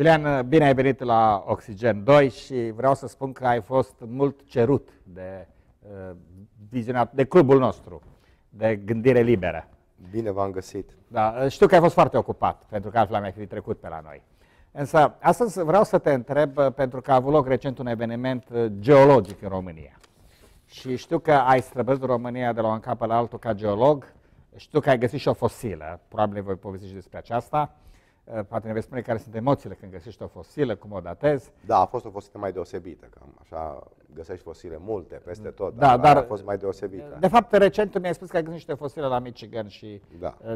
Iulian, bine ai venit la Oxigen 2 și vreau să spun că ai fost mult cerut de, uh, de clubul nostru, de gândire liberă. Bine v-am găsit. Da, știu că ai fost foarte ocupat, pentru că altfel mi-ai fi trecut pe la noi. Însă, astăzi vreau să te întreb, uh, pentru că a avut loc recent un eveniment uh, geologic în România. Și știu că ai străbătut România de la un cap la altul ca geolog, știu că ai găsit și o fosilă, probabil voi povesti și despre aceasta, Eh, poate ne vei spune care sunt emoțiile când găsești o fosilă, cum o datezi. Da, a fost o fosilă mai deosebită, cam așa găsești fosile multe peste tot, da, dar, dar a fost mai deosebită. De fapt, recent mi-ai spus că ai găsit niște fosile la Michigan și da. uh,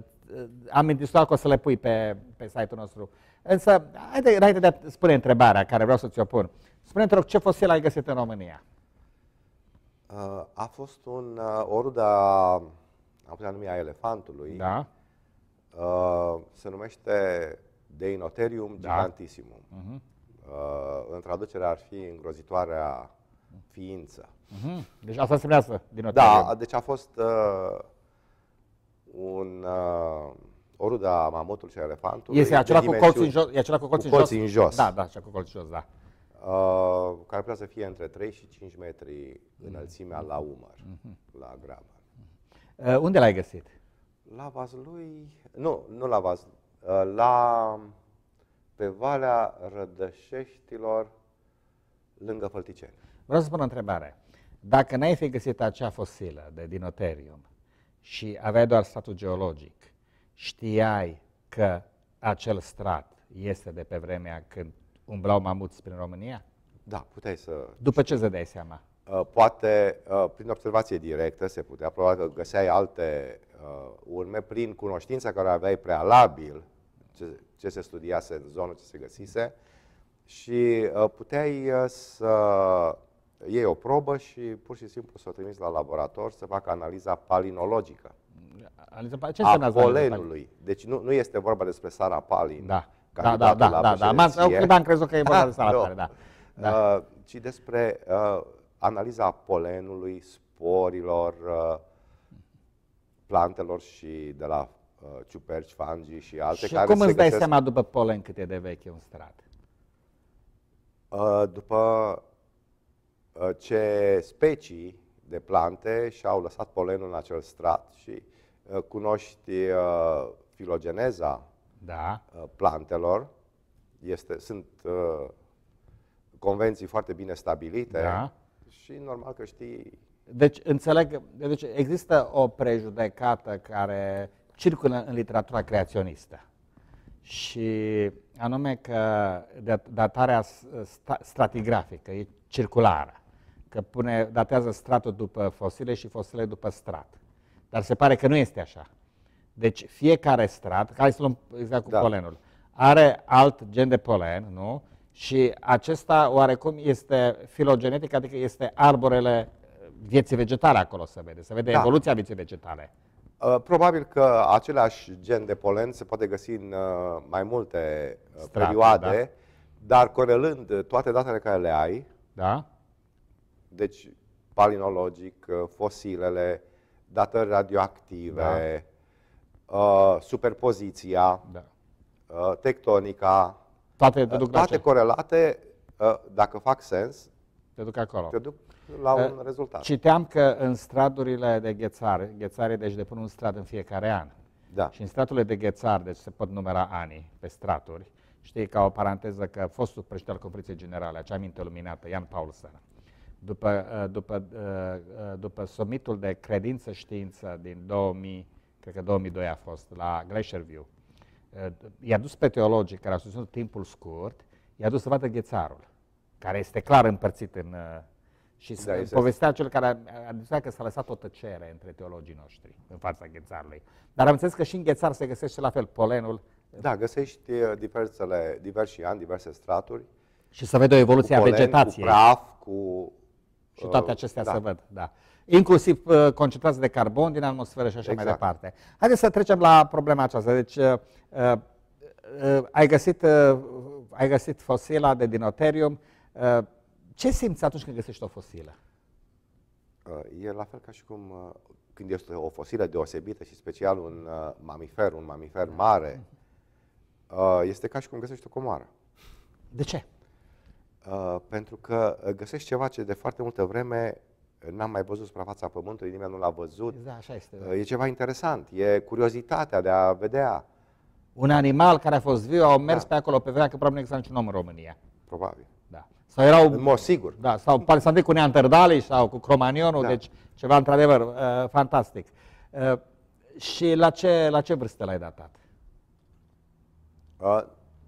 am intitulat că o să le pui pe, pe site-ul nostru. Însă, haide, haide de a spune întrebarea care vreau să ți-o pun, spune te rog, ce fosilă ai găsit în România? Uh, a fost un uh, oruda, am putea numi a elefantului, da. Uh, se numește Dei Noterium da. Gigantissimum. Uh-huh. Uh, în traducere ar fi îngrozitoarea ființă. Uh-huh. Deci asta se asta, din Noterium. Da, deci a fost uh, un, uh, o rudă a mamutului și a elefantului. Este acela cu colții în jos. E acela cu colții, cu colții în, jos. în jos. Da, da, acela cu colții în jos, da. Uh, care putea să fie între 3 și 5 metri mhm. înălțimea mm-hmm. la umăr, mm-hmm. la grabă. Uh, unde l-ai găsit? Uh, la Vazlui, nu, nu la Vaz, ă, la, pe Valea Rădășeștilor, lângă Fălticeni. Vreau să pun o întrebare. Dacă n-ai fi găsit acea fosilă de dinoterium și aveai doar statul geologic, știai că acel strat este de pe vremea când umblau mamuți prin România? Da, puteai să... După ce îți dai seama? Ă, poate, ă, prin observație directă, se putea. Probabil că găseai alte uh, urme prin cunoștința care o aveai prealabil, ce, ce se studiase în zonă, ce se găsise, și uh, puteai uh, să iei o probă și pur și simplu să o trimiți la laborator să facă analiza palinologică. Analiza, ce a polenului. Deci nu, nu este vorba despre Sara Palin. Da, da, da, da, da, da, da. M-am crezut că e vorba de Sara da, Palin, da. da. da. Uh, ci despre uh, analiza polenului, sporilor, uh, plantelor și de la uh, ciuperci, fangii și alte și care cum se îți dai găsesc... seama după polen cât e de vechi un strat? Uh, după uh, ce specii de plante și-au lăsat polenul în acel strat și uh, cunoști uh, filogeneza da. uh, plantelor. Este, sunt uh, convenții foarte bine stabilite da. și normal că știi deci, înțeleg, deci există o prejudecată care circulă în literatura creaționistă. Și anume că datarea stratigrafică e circulară, că pune, datează stratul după fosile și fosile după strat. Dar se pare că nu este așa. Deci fiecare strat, hai să luăm exact cu da. polenul, are alt gen de polen, nu? Și acesta oarecum este filogenetic, adică este arborele vieții vegetale acolo se vede, se vede da. evoluția vieții vegetale. Uh, probabil că același gen de polen se poate găsi în uh, mai multe uh, Strate, da. perioade, da. dar corelând toate datele care le ai, da? deci palinologic, fosilele, datări radioactive, da. superpoziția, da. tectonica, toate, te duc toate corelate, dacă fac sens, te duc acolo. Te duc la un rezultat. Citeam că în stradurile de ghețare, ghețare deci depun un strat în fiecare an, da. și în straturile de ghețar, deci se pot numera anii pe straturi, știi ca o paranteză că fostul președinte al Conferinței Generale, acea minte luminată, Ian Paulsen, după, uh, după, uh, uh, după summitul de credință-știință din 2000, cred că 2002 a fost, la Glacier View. i-a dus pe teologii care au susținut timpul scurt, i-a dus să vadă ghețarul, care este clar împărțit în și da, povestea cel care a zis că s-a lăsat o tăcere între teologii noștri în fața ghețarului. Dar am înțeles că și în ghețar se găsește la fel polenul. Da, găsești uh, diversele, diversi ani, diverse straturi. Și să vede o evoluție cu polen, a vegetației. Cu praf, cu... Și toate uh, acestea da. se văd, da. Inclusiv uh, concentrați de carbon din atmosferă și așa exact. mai departe. Haideți să trecem la problema aceasta. Deci, uh, uh, uh, ai, găsit, uh, ai găsit fosila de dinoterium, uh, ce simți atunci când găsești o fosilă? Uh, e la fel ca și cum uh, când este o fosilă deosebită și special un uh, mamifer, un mamifer da. mare, este ca și cum găsești o comoară. De ce? Pentru că găsești ceva ce de foarte multă vreme n-am mai văzut suprafața Pământului, nimeni nu l-a văzut. Da, așa este. Da. E ceva interesant, e curiozitatea de a vedea. Un animal care a fost viu, au mers da. pe acolo pe vremea, că probabil nu exista niciun om în România. Probabil. Sau erau, în mod sigur. Da, sau Palsandic cu Neandertalii sau cu Cromanionul, da. deci ceva într-adevăr uh, fantastic. Uh, și la ce, la ce vârstă l-ai datat? Uh,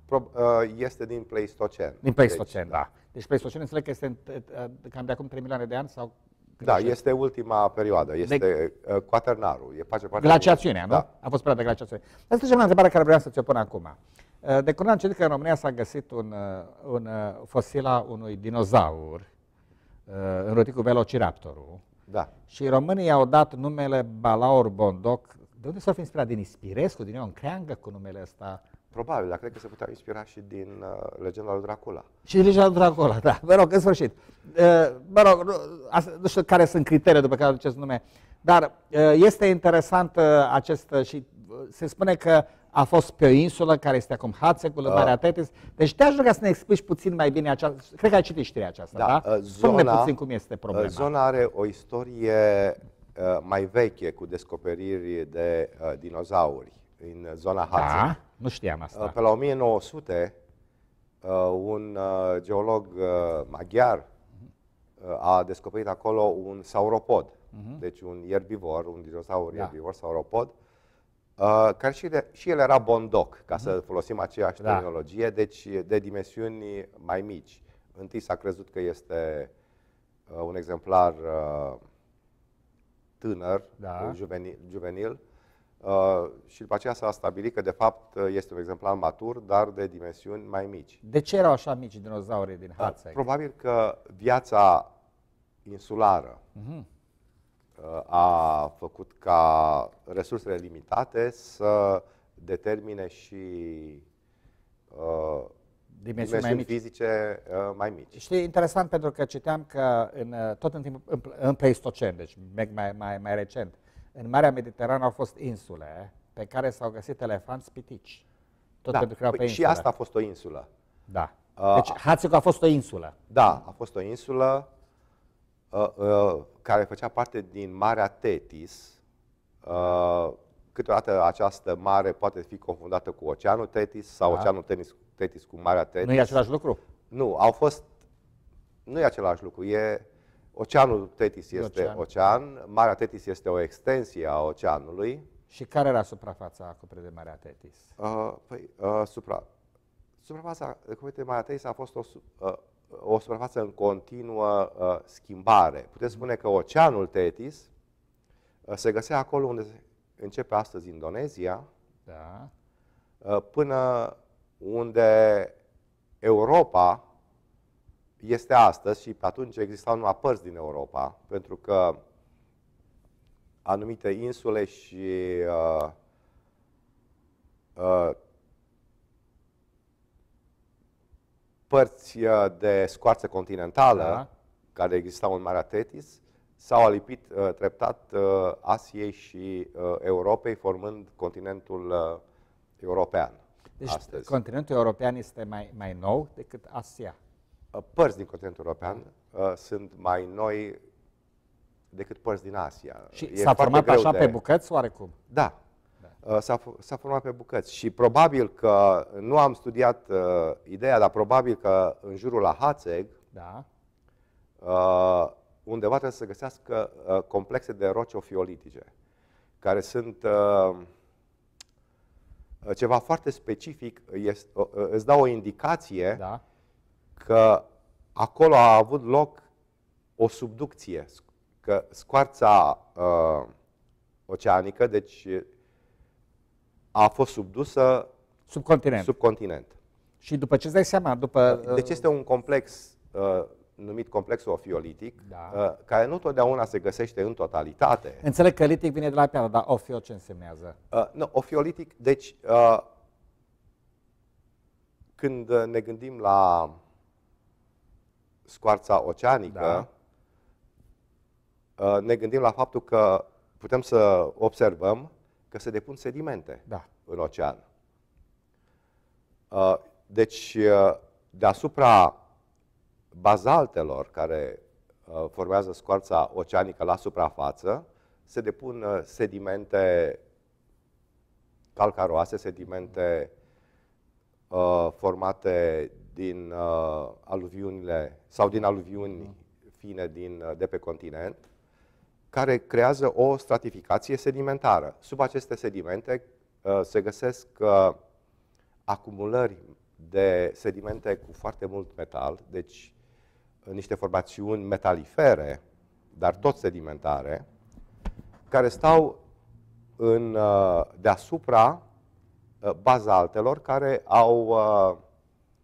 pro, uh, este din Pleistocen. Din Pleistocen, deci, da. da. Deci Pleistocen înțeleg că este uh, uh, cam de acum 3 milioane de ani sau da, este ultima perioadă, deci este de... Uh, quaternarul, e face parte Glaciațiunea, nu? Da. A fost perioada de glaciațiune. Asta e o întrebare care vreau să ți-o pun acum. Eh, de curând am citit că în România s-a găsit un, eh, un eh, fosila unui dinozaur, în cu Velociraptorul. Da. Și românii au dat numele Balaur Bondoc. De unde s-a fi inspirat? Din Ispirescu, din Ion Creangă cu numele ăsta? Probabil, dar cred că se putea inspira și din uh, legenda lui Dracula. Și din legenda lui Dracula, da. Mă rog, în sfârșit. Uh, mă rog, nu știu care sunt criteriile după care aduceți nume, dar uh, este interesant uh, acest uh, și uh, se spune că a fost pe o insulă care este acum Hatsekul, cu Marea ah. Tetis. Deci te-aș ruga să ne explici puțin mai bine aceasta. Cred că ai citit știrea aceasta, da? da? Spune uh, puțin cum este problema. Uh, zona are o istorie uh, mai veche cu descoperiri de dinozauri în zona Hatze. Da, nu știam asta. Pe la 1900, un geolog maghiar a descoperit acolo un sauropod, uh mhm. -huh. deci un ierbivor, un dinozaur da. ierbivor, sauropod, Uh, care și, de, și el era bondoc, ca uh-huh. să mhm. folosim aceeași da. terminologie, deci de dimensiuni mai mici. Întâi s-a crezut că este uh, un exemplar uh, tânăr, da. juvenil, juvenil uh, și după aceea s-a stabilit că de fapt uh, este un exemplar matur, dar de dimensiuni mai mici. De ce erau așa mici dinozaurii din Hatzeg? Uh, probabil că viața insulară, uh-huh a făcut ca resursele limitate să determine și uh, dimensiuni, mai fizice uh, mai mici. Știi, interesant pentru că citeam că în, uh, tot în, timp, în, în Pleistocen, deci mai, mai, mai recent, în Marea Mediterană au fost insule pe care s-au găsit elefanți pitici. Tot da, pentru că păi pe Și asta a fost o insulă. Da. Uh, deci Hațicu a fost o insulă. Da, a fost o insulă. Uh, uh, care făcea parte din Marea Tetis. Uh, câteodată această mare poate fi confundată cu Oceanul Tetis sau da. Oceanul Tetis, Tetis cu Marea Tetis. Nu e același lucru? Nu, au fost... Nu e același lucru, e... Oceanul Tetis este ocean. ocean, Marea Tetis este o extensie a oceanului. Și care era suprafața acoperită de Marea Tetis? Uh, păi, uh, supra, suprafața acoperită de Marea Tetis a fost o, uh, o suprafață în continuă uh, schimbare. Putem mhm. spune că oceanul Tetis uh, se găsea acolo unde începe astăzi Indonezia, da. uh, până unde Europa este astăzi și pe atunci existau numai părți din Europa, pentru că anumite insule și uh, uh, părți uh, de scoarță continentală da. care existau în Marea Tetis s-au alipit uh, treptat uh, Asiei și uh, Europei, formând continentul uh, european. Deci astăzi. continentul european este mai, mai nou decât Asia. Uh, părți din continentul european uh, sunt mai noi decât părți din Asia. Și s-a format așa de... pe bucăți oarecum? Da, Uh, s-a, format pe bucăți. Și probabil că, uh, nu am studiat uh, ideea, dar probabil că în jurul la Hațeg, da. uh, undeva trebuie să găsească uh, complexe de roci ofiolitice, care sunt uh, uh ceva foarte specific, este, uh, îți dau o indicație da. că acolo a avut loc o subducție, că scoarța uh, oceanică, deci a fost subdusă sub continent. Sub continent. Și după ce îți dai seama? După, deci uh, este un complex uh, numit complexul ofiolitic, da. uh, care nu totdeauna se găsește în totalitate. Înțeleg că litic vine de la piatră, dar ofio ce însemnează? Uh, nu, ofiolitic, deci uh, când uh, ne gândim la scoarța oceanică, da. uh, ne gândim la faptul că putem să observăm că se depun sedimente da. în ocean. Uh, deci, uh, deasupra bazaltelor care uh, formează scoarța oceanică la suprafață, se depun sedimente calcaroase, sedimente formate din aluviunile sau din aluviuni fine din, de pe continent care creează o stratificație sedimentară. Sub aceste sedimente uh, se găsesc uh, acumulări de sedimente cu foarte mult metal, deci uh, niște formațiuni metalifere, dar tot sedimentare, care stau în, deasupra bazaltelor care au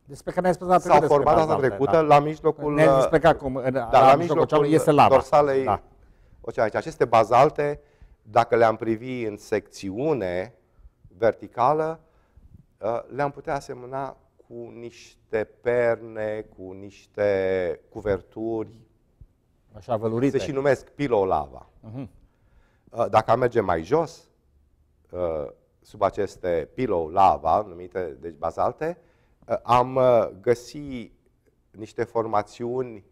despre care ne-ai spus data trecută. S-au format data trecută da. la mijlocul... Ne-ai da, la, la mijlocul, mijlocul este lava. dorsalei da oceanice. aceste bazalte, dacă le-am privi în secțiune verticală, uh, le-am putea asemăna cu niște perne, cu niște cuverturi. Așa vălurite. Se și numesc pilolava. Uh-huh. Dacă mergem mai jos, uh, sub aceste pilolava, numite deci bazalte, uh, am găsit niște formațiuni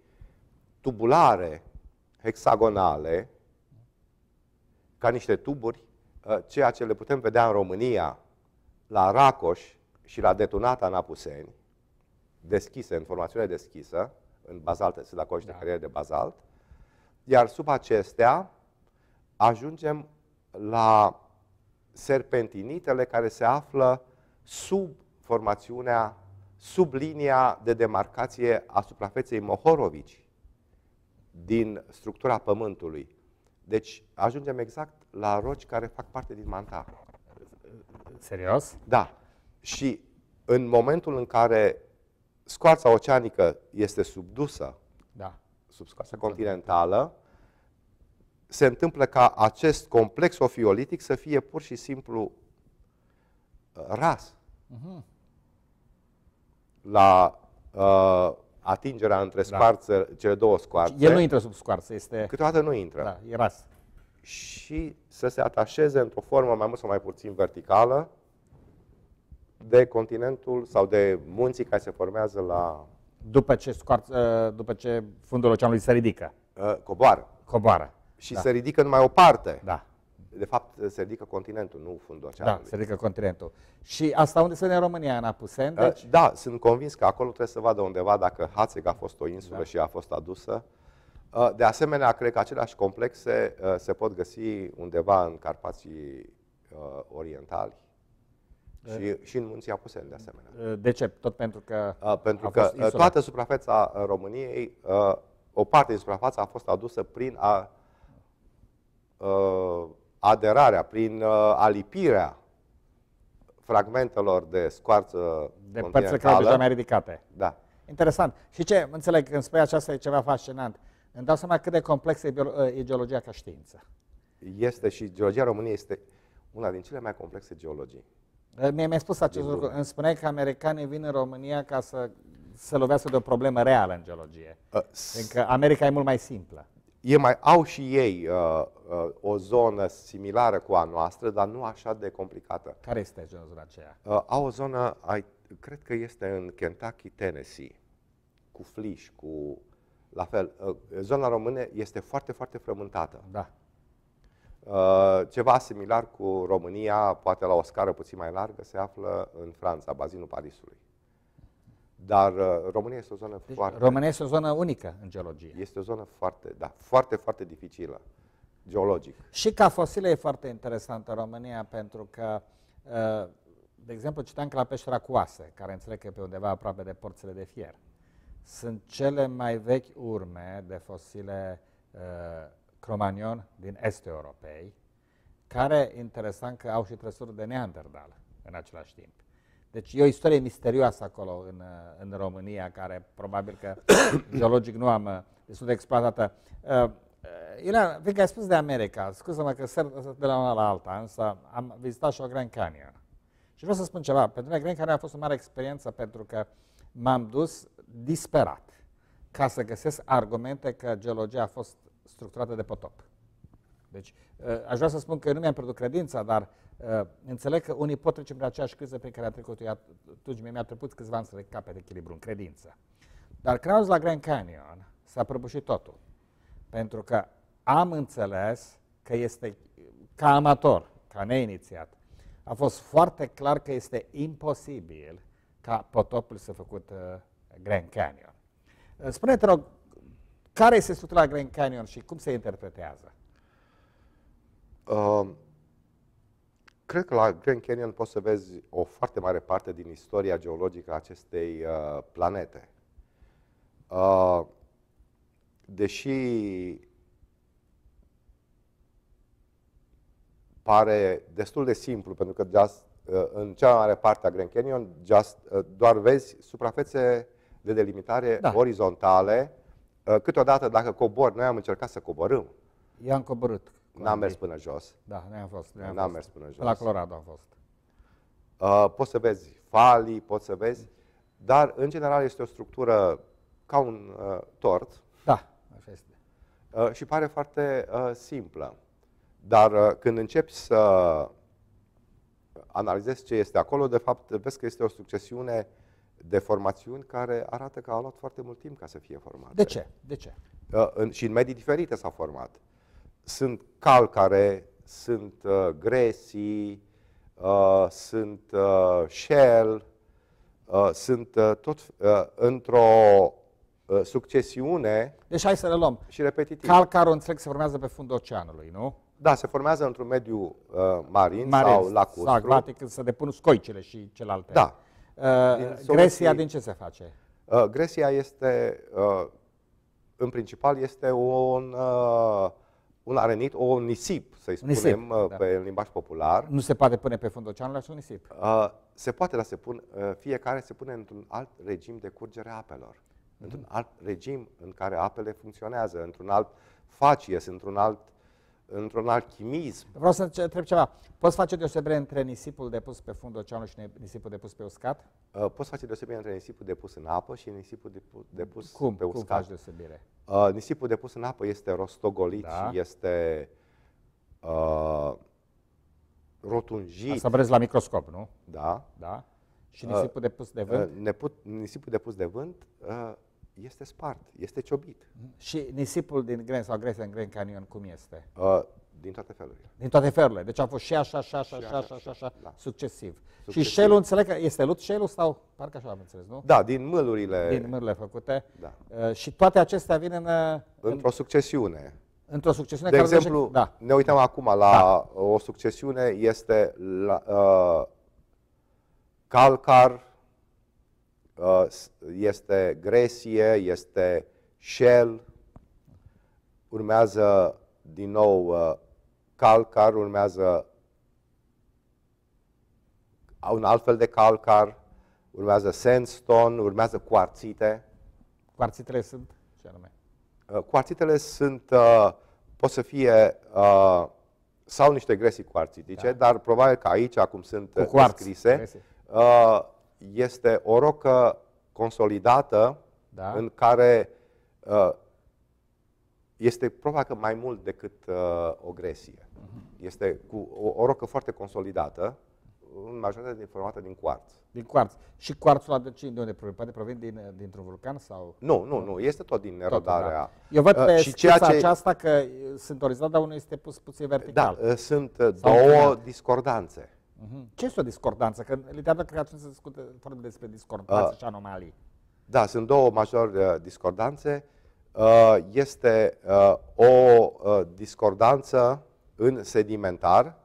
tubulare hexagonale, ca niște tuburi, ă, ceea ce le putem vedea în România, la Racoș și la Detunata în Apuseni, deschise, în formațiune deschisă, în bazalt, la coși da. de creier de bazalt, iar sub acestea ajungem la serpentinitele care se află sub formațiunea, sub linia de demarcație a suprafeței Mohorovici, din structura pământului. Deci ajungem exact la roci care fac parte din manta. Serios? Da. Și în momentul în care scoarța oceanică este subdusă, da. sub scoarța continentală, se întâmplă ca acest complex ofiolitic să fie pur și simplu uh, ras. Uh-huh. La uh, atingerea între da. scoarță, da. cele două scoarțe. El nu intră sub scoarță, este... Câteodată nu intră. Da, e ras. Și să se atașeze într-o formă mai mult sau mai puțin verticală de continentul sau de munții care se formează la... După ce, scoarță, uh, după ce fundul oceanului se ridică. Uh, coboară. Coboară. Și da. se ridică numai o parte. Da. De fapt, se ridică continentul, nu fundul oceanului. Da, se ridică continentul. Și asta unde sunt în România, în Apusen? Da, deci... Da, sunt convins că acolo trebuie să vadă undeva dacă Hațeg a fost o insulă da. și a fost adusă. Uh, de asemenea, cred că aceleași complexe uh, se pot găsi undeva în Carpații uh, Orientali, și, și în munții Apuseni, de asemenea. De ce? Tot pentru că. a pentru că toată suprafața României, o parte din suprafața a fost adusă prin a, uh, aderarea, prin uh, alipirea fragmentelor de scoarță De părțile care deja mai ridicate. Da. Interesant. Și ce, înțeleg, când spui aceasta e ceva fascinant. Îmi dau seama cât de complexă e geologia ca știință. Este și geologia României este una din cele mai complexe geologii. Mie eh, mi-ai spus acest lucru. Îmi spune că americanii vin în România ca să se lovească de o problemă reală în geologie. Uh, eh, Pentru că America e mult mai simplă. E mai au și ei uh, uh, o zonă similară cu a noastră, dar nu așa de complicată. Care este zona aceea? Uh, au o zonă, ai, cred că este în Kentucky, Tennessee, cu fliș, cu... La fel, uh, zona română este foarte, foarte frământată. Da. Uh, ceva similar cu România, poate la o scară puțin mai largă, se află în Franța, bazinul Parisului. Dar uh, România este o zonă deci, foarte... România este o zonă unică în geologie. Este o zonă foarte, da, foarte, foarte dificilă geologic. Și ca fosile e foarte interesantă România pentru că, uh, de exemplu, citeam că la Peștera Coase, care înțeleg că e pe undeva aproape de porțile de fier, sunt cele mai vechi urme de fosile uh, cromanion din estul Europei, care, interesant că au și trăsuri de Neandertal în același timp. Deci e o istorie misterioasă acolo în, în România, care probabil că geologic nu am uh, destul de exploatată. Uh, Iulian, fiindcă ai spus de America, scuză-mă că ser de la una la alta, însă am vizitat și o Grand Canyon. Și vreau să spun ceva. Pentru mine Grand Canyon a fost o mare experiență pentru că m-am dus disperat ca să găsesc argumente că geologia a fost structurată de potop. Deci, uh, aș vrea să spun că nu mi-am pierdut credința, dar Uh, înțeleg că unii pot trece prin aceeași criză pe care a trecut eu atunci, mi-a trecut câțiva ani să recapet echilibru în credință. Dar când la Grand Canyon, s-a prăbușit totul. Pentru că am înțeles că este ca amator, ca neinițiat. A fost foarte clar că este imposibil ca potopul să făcut uh, Grand Canyon. Uh, Spune-te, rog, care este structura Grand Canyon și cum se interpretează? Uh, Cred că la Grand Canyon poți să vezi o foarte mare parte din istoria geologică a acestei uh, planete. Uh, deși pare destul de simplu, pentru că just, uh, în cea mai mare parte a Grand Canyon just, uh, doar vezi suprafețe de delimitare da. orizontale. Uh, câteodată, dacă cobor, noi am încercat să coborâm. I-am coborât. N-am mers până jos. Da, ne-am fost. Ne-am N-am fost. mers până jos. La Colorado am fost. Uh, poți să vezi falii, poți să vezi, dar în general este o structură ca un uh, tort. Da, așa este. Uh, și pare foarte uh, simplă. Dar uh, când începi să analizezi ce este acolo, de fapt vezi că este o succesiune de formațiuni care arată că au luat foarte mult timp ca să fie formate. De ce? De ce? Uh, în, și în medii diferite s-au format sunt calcare, sunt uh, gresii, uh, sunt uh, shell, uh, sunt uh, tot uh, într-o uh, succesiune. Deci hai să le luăm. Și repetitiv. Calcarul, înțeleg, se formează pe fundul oceanului, nu? Da, se formează într-un mediu uh, marin, marin sau lacustru. Exact, când se depun scoicele și celelalte. Da. Uh, din soluții, gresia din ce se face? Uh, gresia este, uh, în principal, este un... Uh, un arenit, o nisip, să-i spunem nisip, da. pe da. limbaj popular. Nu se poate pune pe fundul oceanului, așa un nisip. Uh, se poate, dar se pun, uh, fiecare se pune într-un alt regim de curgere a apelor. Mm. Într-un alt regim în care apele funcționează, într-un alt facies, într-un alt într-un alchimism. Vreau să întreb ceva. Poți face deosebire între nisipul depus pe fundul oceanului și nisipul depus pe uscat? Uh, poți face deosebire între nisipul depus în apă și nisipul depus Cum? pe uscat. Cum faci deosebire? Uh, nisipul depus în apă este rostogolit da. și este uh, rotunjit. Asta vreți la microscop, nu? Da. Da. Și nisipul uh, depus de vânt? Uh, neput, nisipul depus de vânt uh, este spart, este ciobit. Și nisipul din Grand sau Grand, în Grand Canyon cum este? Uh, din toate felurile. Din toate felurile. Deci a fost și așa, așa, așa, așa, așa, așa, așa da. succesiv. Și șelul, înțeleg că este lut șelul sau parcă așa am înțeles, nu? Da, din mâlurile. Din mâlurile făcute. Da. Uh, și toate acestea vin în... Uh, într-o în... succesiune. Într-o succesiune. De care exemplu, deja... da. ne uităm acum la da. o succesiune, este la, uh, calcar, Uh, este gresie, este shell, urmează din nou uh, calcar, urmează un alt fel de calcar, urmează sandstone, urmează cuarțite. Cuarțitele sunt ce anume? Cuarțitele uh, sunt, pot să fie sau niște gresii cuarțitice, da. dar probabil că aici, acum sunt Cu cuarț, scrise, este o rocă consolidată da. în care uh, este probabil mai mult decât uh, o gresie. Uh-huh. Este cu o, o rocă foarte consolidată, în majoritatea formată din cuarț. Din cuarț. Și cuarțul ăla de, ce, de unde provine? Poate provine din, dintr-un vulcan sau? Nu, nu, nu. Este tot din erodarea. Tot, da. Eu văd uh, pe uh, ceea ce... aceasta că sunt orizontal, dar unul este pus puțin vertical. Da, uh, sunt uh, două discordanțe. Ce este o discordanță? Că în literatura creației se discută foarte despre discordanță uh, și anomalii. Da, sunt două majori uh, discordanțe. Uh, este uh, o uh, discordanță în sedimentar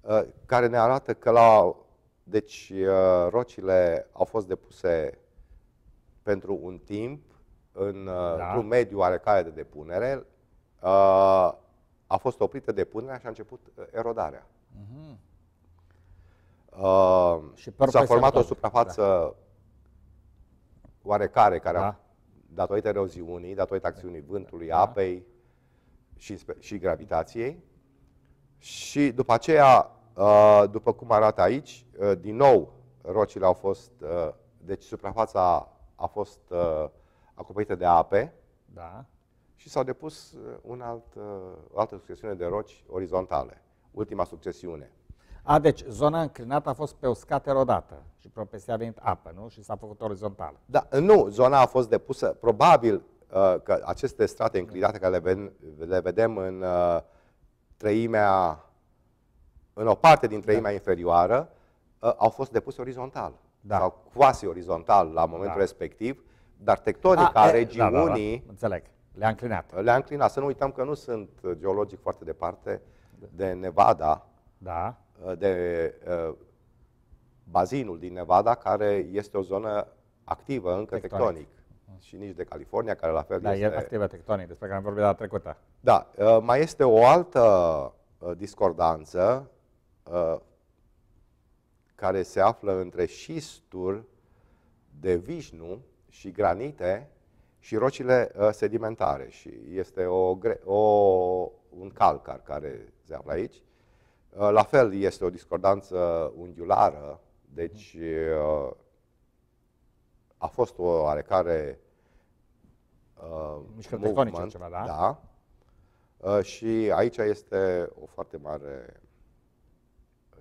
uh, care ne arată că la deci uh, rocile au fost depuse pentru un timp în uh, da. un mediu oarecare de depunere, uh, a fost oprită depunerea și a început uh, erodarea. Uh-huh. Uh, și s-a format o suprafață da. oarecare, care da. a, datorită eroziunii, datorită acțiunii vântului, da. apei și, și gravitației. Și după aceea, uh, după cum arată aici, uh, din nou rocile au fost, uh, deci suprafața a fost uh, acoperită de ape. Da. Și s-au depus uh, un alt, uh, o altă succesiune de roci orizontale, ultima succesiune. A, deci zona înclinată a fost pe uscat erodată și propestea a venit apă, nu? Și s-a făcut orizontală. Da, nu, zona a fost depusă, probabil uh, că aceste strate înclinate care le, ven, le vedem în uh, treimea, în o parte din treimea da. inferioară, uh, au fost depuse orizontal da. sau quasi orizontal la momentul da. respectiv, dar tectonica a, e, regiunii... Da, da, da. Înțeleg, le-a înclinat. Le-a înclinat. Să nu uităm că nu sunt geologic foarte departe de Nevada, da. Uh, de uh, bazinul din Nevada, care este o zonă activă încă tectonic. tectonic. Și nici de California, care la fel da, este... Da, activă tectonic, despre care am vorbit la trecută. Da, uh, mai este o altă discordanță care se află între șisturi de vișnu și granite și rocile sedimentare. Și este o, o, un calcar care se află aici. Uh, la fel este o discordanță unghiulară, deci uh, a fost o oarecare uh, mișcări tectonice ceva, da? da. Uh, și aici este o foarte mare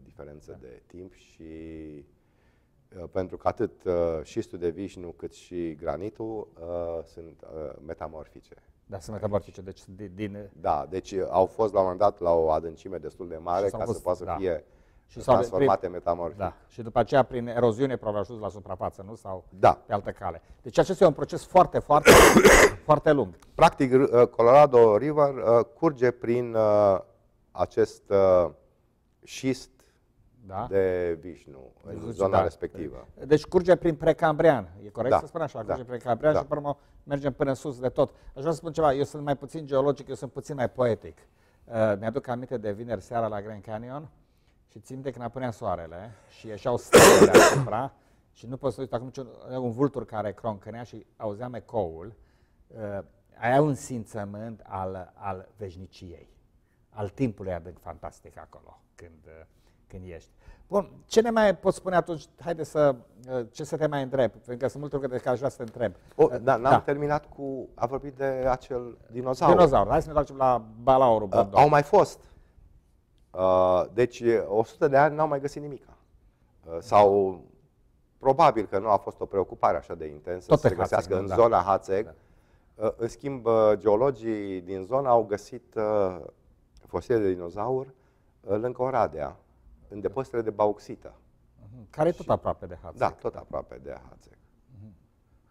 diferență da. de timp și uh, pentru că atât uh, șistul de vișnu cât și granitul uh, sunt uh, metamorfice. Da, sunt cabarcice, deci din, din... Da, deci uh, au fost la un moment dat la o adâncime destul de mare ca fost, să poată da. fie uh, și transformate prin, metamorfic. Da. Și după aceea, prin eroziune, probabil ajuns la suprafață, nu? Sau da. pe altă cale. Deci acesta e un proces foarte, foarte, foarte lung. Practic, uh, Colorado River curge prin acest șist da? de Vișnu, în Zici, zona da. respectivă. Deci curge prin Precambrian, e corect da. să spun așa? Da. Curge da. prin Precambrian da. și până mergem până sus de tot. Aș vrea să spun ceva, eu sunt mai puțin geologic, eu sunt puțin mai poetic. Uh, mi-aduc aminte de vineri seara la Grand Canyon și țin de când apunea soarele și ieșeau stelele asupra și nu pot să uit acum niciun, un vultur care croncănea și auzeam ecoul. Uh, aia un simțământ al, al veșniciei, al timpului adânc fantastic acolo, când uh, când ești. Bun, ce ne mai poți spune atunci? Haide să, uh, ce să te mai întreb? Pentru că sunt multe lucruri de care aș vrea să te întreb. O, da, n-am da. terminat cu, a vorbit de acel dinozaur. Dinozaur, hai să ne întoarcem la balaurul. Uh, au mai fost. Uh, deci, 100 de ani n-au mai găsit nimic. Uh, sau, probabil că nu a fost o preocupare așa de intensă Tot să se găsească în da. zona Hațeg. Da. Uh, în schimb, uh, geologii din zona au găsit uh, fosile de dinozauri uh, lângă Oradea în depozitele de bauxită. Mhm. Care e tot aproape de Hațec. Da, tot aproape de Hațec. Mhm.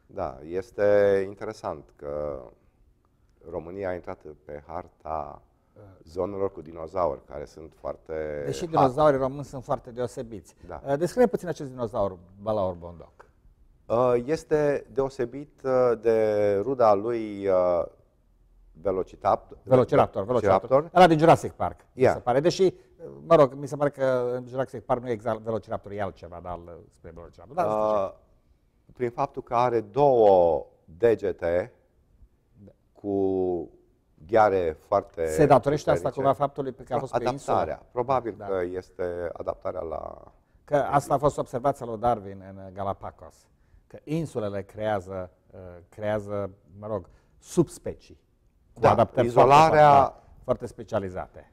Da, este interesant că România a intrat pe harta zonelor cu dinozauri, care sunt foarte... Deși dinozaurii români sunt foarte deosebiți. Da. Descrie puțin acest dinozaur, Balaur Bondoc. Este deosebit de ruda lui Velociraptor. Velociraptor, Velociraptor. Ăla din Jurassic Park, yeah. se pare. Deși mă rog, mi se pare că în Jurassic Park nu e exact Velociraptor, e altceva, dar uh, spre Velociraptor. Dar uh, prin faptul că are două degete da. cu gheare foarte... Se datorește asta cumva faptului că a fost adaptarea. pe Adaptarea. Probabil da. că este adaptarea la... Că asta a fost observația lui Darwin în uh, Galapagos. Că insulele creează, uh, creează mă rog, subspecii. Cu da, adaptări izolarea... Foarte, da, foarte specializate.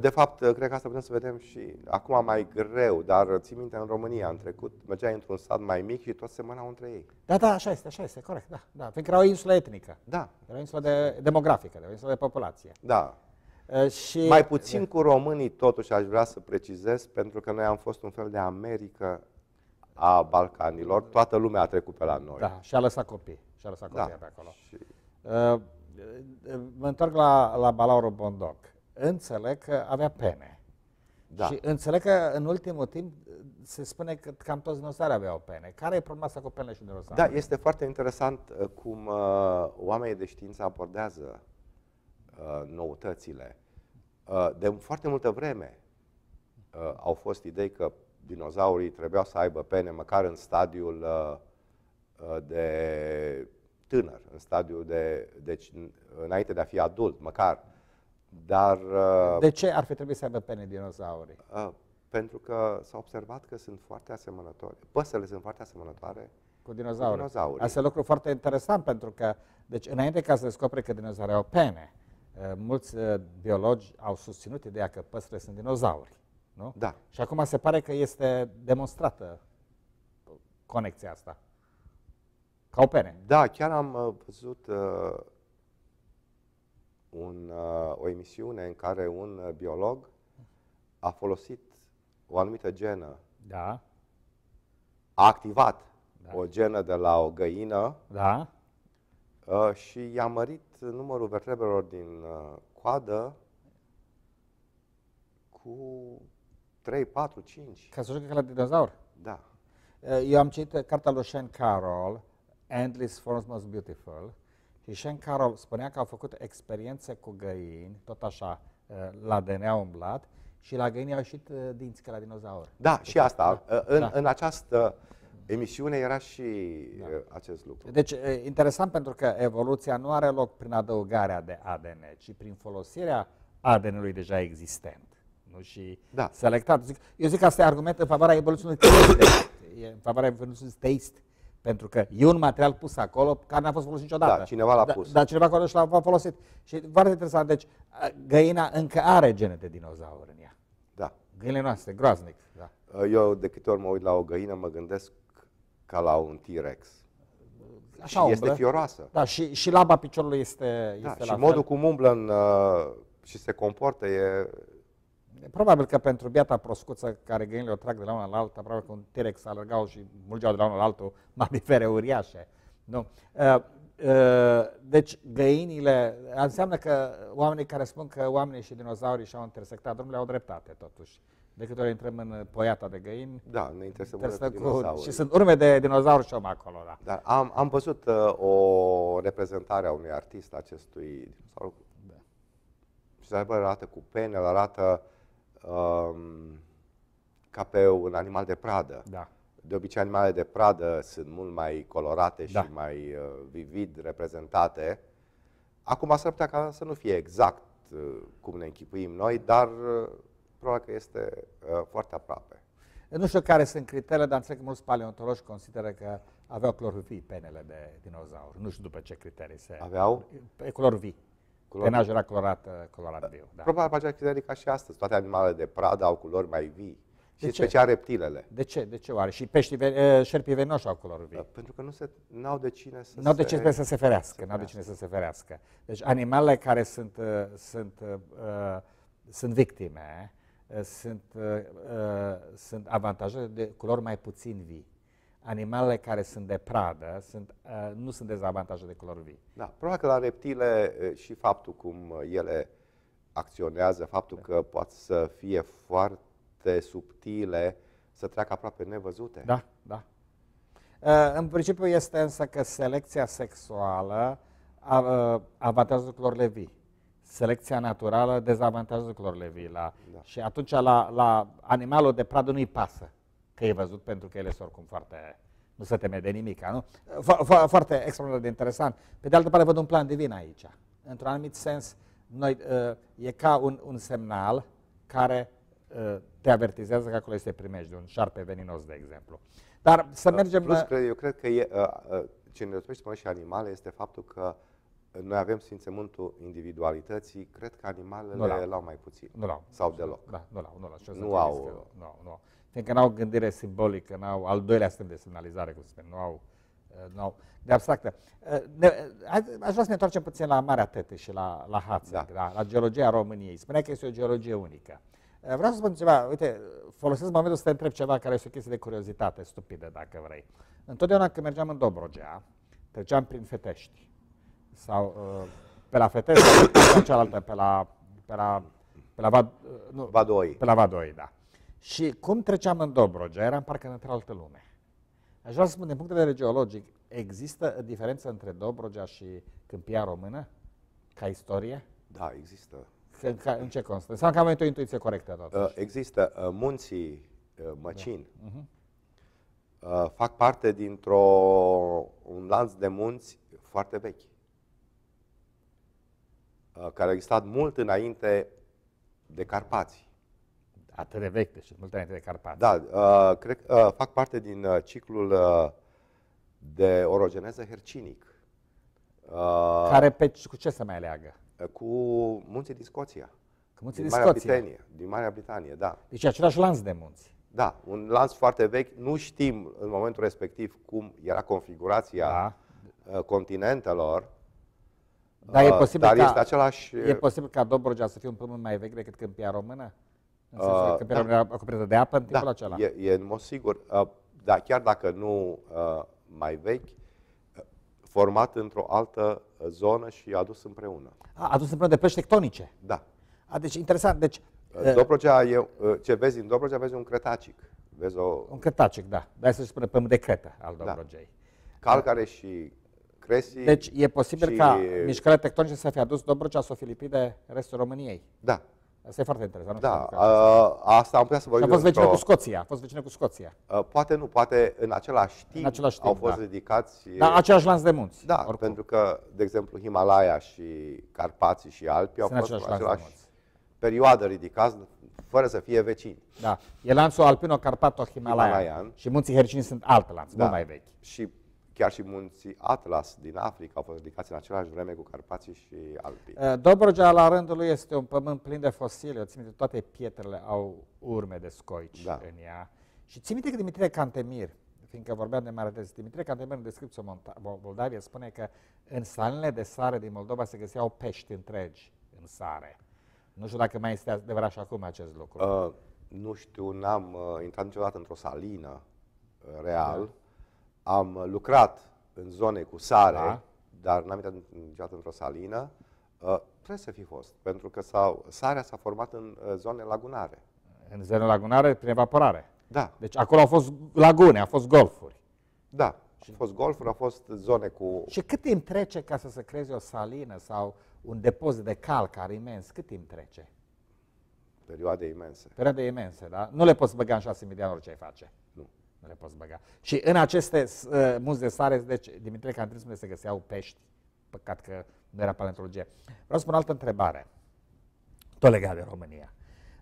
De fapt, cred că asta putem să vedem și acum mai greu, dar ții minte, în România, în trecut, mergeai într-un stat mai mic și toți semănau între ei. Da, da, așa este, așa este, corect, da. da. Pentru că era o insulă etnică. Da. Era o insulă de, demografică, era o insulă de populație. Da. și... Mai puțin cu românii, totuși, aș vrea să precizez, pentru că noi am fost un fel de America a Balcanilor. Toată lumea a trecut pe la noi. Da, și a lăsat copii. Și a lăsat copii da. pe acolo. Și... Uh, mă întorc la, la Balaurul Bondoc înțeleg că avea pene. Da. Și înțeleg că în ultimul timp se spune că cam toți dinosarii aveau pene. Care e problema asta cu pene și dinosarii? Da, este foarte interesant uh, cum uh, oamenii de știință abordează uh, noutățile. Uh, de foarte multă vreme uh, au fost idei că dinozaurii trebuiau să aibă pene măcar în stadiul uh, uh de tânăr, în stadiul de, deci înainte de a fi adult, măcar dar, uh, de ce ar fi trebuit să aibă pene dinozaurii? Uh, pentru că s-a observat că sunt foarte asemănători. Păsările sunt foarte asemănătoare cu dinozauri. Cu dinozauri. Asta e lucru foarte interesant pentru că, deci, înainte ca să descopere că dinozaurii au pene, uh, mulți biologi au susținut ideea că păsările sunt dinozauri. Nu? Da. Și acum se pare că este demonstrată conexia asta. Ca o pene. Da, chiar am văzut uh, un, uh, o emisiune în care un uh, biolog a folosit o anumită genă. Da. A activat da. o genă de la o găină. Da. Uh, și i-a mărit numărul vertebrelor din uh, coadă cu 3, 4, 5. Ca să ca la dinozaur? Da. Uh, eu am citit cartea lui Shane Carroll, Endless Forms Most Beautiful, Ișen Carol spunea că au făcut experiențe cu găini, tot așa, uh, la DNA umblat, și la găini au ieșit uh, dinți ca la dinozaur. Da, și asta. Da. În, da. în această emisiune era și da. acest lucru. Deci, interesant pentru că evoluția nu are loc prin adăugarea de ADN, ci prin folosirea ADN-ului deja existent. Nu? Și da. selectat. Eu zic că asta e argument în favoarea evoluției în favoarea evoluției teist pentru că e un material pus acolo care n-a fost folosit niciodată. Da, cineva l-a da, pus. Dar, da, cineva acolo și l-a folosit. Și foarte interesant, deci găina încă are gene de dinozaur în ea. Da. Găinile noastre, groaznic. Da. Uh, eu de câte ori mă uit la o găină, mă gândesc ca la un T-Rex. Așa și umblă. este fioroasă. Da, și, și laba piciorului este, da, este da, la Și fel. modul cum umblă în, uh, și se comportă e probabil că pentru biata proscuță care găinile o trag de la una la alta, probabil că un T-Rex alergau și mulgeau de la unul la altul mamifere uriașe. Nu? Uh, uh, deci găinile, înseamnă că oamenii care spun că oamenii și dinozaurii și-au intersectat drumurile au dreptate totuși. De câte ori intrăm în poiata de găini, da, ne interesează cu, și sunt urme de dinozauri și om acolo. Da. Dar am, am văzut uh, o reprezentare a unui artist acestui dinozaur da. și arată cu pene, arată um, ca pe un animal de pradă. Da. De obicei, animalele de pradă sunt mult mai colorate da. și mai uh, vivid reprezentate. Acum s-ar putea ca să nu fie exact uh, cum ne închipuim noi, dar uh, probabil că este uh, foarte aproape. Nu știu care sunt criteriile, dar înțeleg că mulți paleontologi consideră că aveau clorvii penele de dinozauri. Nu știu după ce criterii se... Aveau? Clorvii era colorat, uh, colorat viu. Da. Probabil face criterii ca și astăzi. Toate animalele de pradă au culori mai vii. De și ce? special reptilele. De ce? De ce oare? Și peștii, uh, șerpii venoși au culori vii. Da, pentru că nu se, n-au de cine să n-au se... de cine să se ferească. n-au de cine să se ferească. Deci animalele care sunt, sunt, uh, sunt victime sunt, uh, sunt avantajate de culori mai puțin vii animalele care sunt de pradă sunt, uh, nu sunt dezavantaje de culori vii. Da, probabil că la reptile și faptul cum uh, ele acționează, faptul da. că pot să fie foarte subtile, să treacă aproape nevăzute. Da, da. Uh, în principiu este însă că selecția sexuală uh, avantajează culorile vii. Selecția naturală dezavantajează culorile vii. La, da. Și atunci la, la animalul de pradă nu-i pasă că e văzut pentru că ele sunt oricum foarte... Nu se teme de nimic, nu? Fo foarte extraordinar de interesant. Pe de altă parte, văd un plan divin aici. Într-un anumit sens, noi, uh, e ca un, un semnal care uh, te avertizează că acolo este primești un șarpe veninos, de exemplu. Dar să mergem... Plus, cred, eu cred că e, uh, ce ne răspește și animale este faptul că noi avem simțământul individualității, cred că animalele nu l-au mai puțin. Nu l-au. Sau deloc. Da, nu l-au, nu l-au. Nu au. Nu, nu fiindcă n-au gândire simbolică, n-au al doilea semn de semnalizare, cum spune, nu au, uh, nu au de abstractă. Uh, ne, aș vrea să ne întoarcem puțin la Marea Tete și la, la Hață, da. la, la geologia României. Spunea că este o geologie unică. Uh, vreau să spun ceva, uite, folosesc momentul să te întreb ceva care este o chestie de curiozitate stupidă, dacă vrei. Întotdeauna când mergeam în Dobrogea, treceam prin Fetești sau pe la Fetești sau cealaltă, pe la, pe la, pe la, Vad, nu, Vadoi. Pe la Vadoi, da. Și cum treceam în Dobrogea, eram parcă în într-altă lume. Aș vrea să spun, din punct de vedere geologic, există diferență între Dobrogea și Câmpia Română? Ca istorie? Da, există. Că, ca, în ce constă? Sau că am o intuiție corectă uh, totuși? Uh, există. Uh, munții uh, Măcin da. uh-huh. uh, fac parte dintr-un lanț de munți foarte vechi, uh, care a existat mult înainte de Carpații atât de vechi, deci multe înainte de Carpați. Da, uh, cred, uh, fac parte din uh, ciclul uh, de orogeneză hercinic. Uh, Care pe, cu ce se mai leagă? Uh, cu munții din Scoția. Cu munții din, din Marea Scoția. Britanie, din Marea Britanie, da. Deci același lanț de munți. Da, un lanț foarte vechi. Nu știm în momentul respectiv cum era configurația da. Uh, continentelor, dar, e uh, posibil dar ca, este același... E posibil ca Dobrogea să fie un pământ mai vechi decât Câmpia Română? Uh, că da, acoperită de apă în timpul da, acela. E, e în mod sigur. Uh, ah, dar chiar dacă nu uh, mai vechi, format într-o altă zonă și adus împreună. A, adus împreună de plăci tectonice. Da. A, deci, interesant. Deci, eh, Dobrogea e, eh, ce vezi în Dobrogea, vezi un cretacic. Vezi o... Un cretacic, da. Dar să spune pământ de cretă al da. Dobrogei. Da. Calcare și cresi. Deci e posibil și... ca mișcarea tectonice să fie adus Dobrogea, să o de restul României. Da, Asta e foarte interesant. Da, a, asta am putea să vorbim. A fost vecină cu Scoția. A fost vecină cu Scoția. A, poate nu, poate în același timp, în același timp au fost da. ridicați... Da, același lanț de munți. Da, oricum. pentru că, de exemplu, Himalaya și Carpații și Alpii Sunt au fost în același, același perioadă ridicați, fără să fie vecini. Da, e lanțul alpino carpato Himalayan. și munții Hercini sunt alt lanț, da. mult mai vechi. Și Chiar și munții Atlas din Africa au fost ridicați în același vreme cu Carpații și Alpii. Uh, Dobrogea, la rândul lui, este un pământ plin de fosile. Ți minte, toate pietrele au urme de scoici da. în ea. Și ți minte că Dimitrie Cantemir, fiindcă vorbeam de Maradez, Dimitrie Cantemir în descripția Moldavia spune că în salinele de sare din Moldova se găseau pești întregi în sare. Nu știu dacă mai este adevărat și acum acest lucru. Uh, nu știu, n-am uh, intrat niciodată într-o salină uh, real. Da am uh, lucrat în zone cu sare, da. dar n-am intrat niciodată într-o salină. Uh, trebuie să fi fost, pentru că s-au, sarea s-a format în uh, zone lagunare. În zone lagunare prin evaporare. Da. Deci acolo au fost lagune, au fost golfuri. Da, și au fost golfuri, au fost zone cu... Și cât timp trece ca să se creeze o salină sau un depozit de calcar imens? Cât timp trece? Perioade imense. Perioade imense, da? Nu le poți băga în șase miliarde orice ai face nu le poți băga. Și în aceste uh, munți de sare, deci Dimitrie unde se găseau pești. Păcat că nu era paleontologie. Vreau să spun altă întrebare, tot legat de România.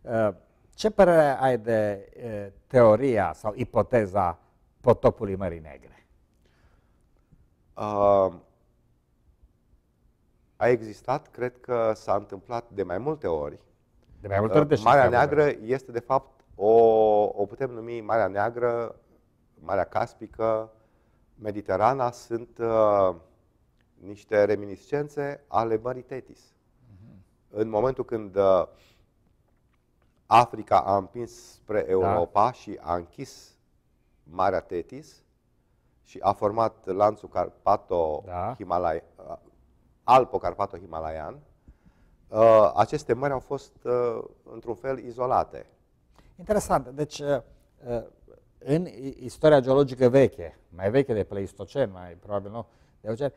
Uh, ce părere ai de uh, teoria sau ipoteza potopului Mării Negre? Uh, a existat, cred că s-a întâmplat de mai multe ori. De mai multe ori uh, de Marea Neagră este de fapt o, o putem numi Marea Neagră Marea Caspică, Mediterana sunt uh, niște reminiscențe ale Mării Tetis. Uh-huh. Mhm. În momentul când uh, Africa a împins spre da. Europa da. și a închis Marea Tetis și a format lanțul Carpato-Himalai, da. Uh, Alpo-Carpato-Himalaian, uh, aceste mări au fost, uh, într-un fel, izolate. Interesant. Deci, uh, uh în istoria geologică veche, mai veche de Pleistocen, mai probabil nu, de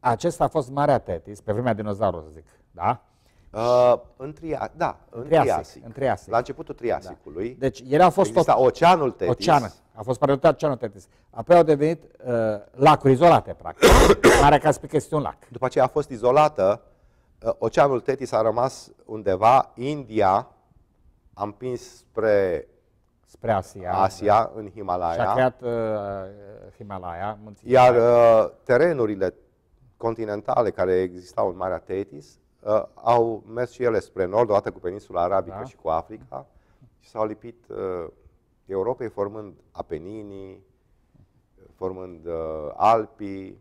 acesta a fost Marea Tetis, pe vremea dinozaurului, să zic, da? Uh, în tria, da, în triasic, triasic. În triasic. La începutul da. triasicului. Da. Deci ele au fost tot... Oceanul Tetis. Oceanul. A fost parodiat Oceanul Tetis. Apoi au devenit uh, lacuri izolate, practic. Marea Caspică este un lac. După aceea a fost izolată. Uh, Oceanul Tetis a rămas undeva. India a împins spre spre Asia, Asia în Himalaya. Și a creat uh, Himalaya, munții Iar uh, terenurile continentale care existau în Marea Tetis uh, au mers și ele spre nord, odată cu peninsula arabică da. și cu Africa, și s-au lipit uh, Europei formând Apeninii, formând uh, Alpii,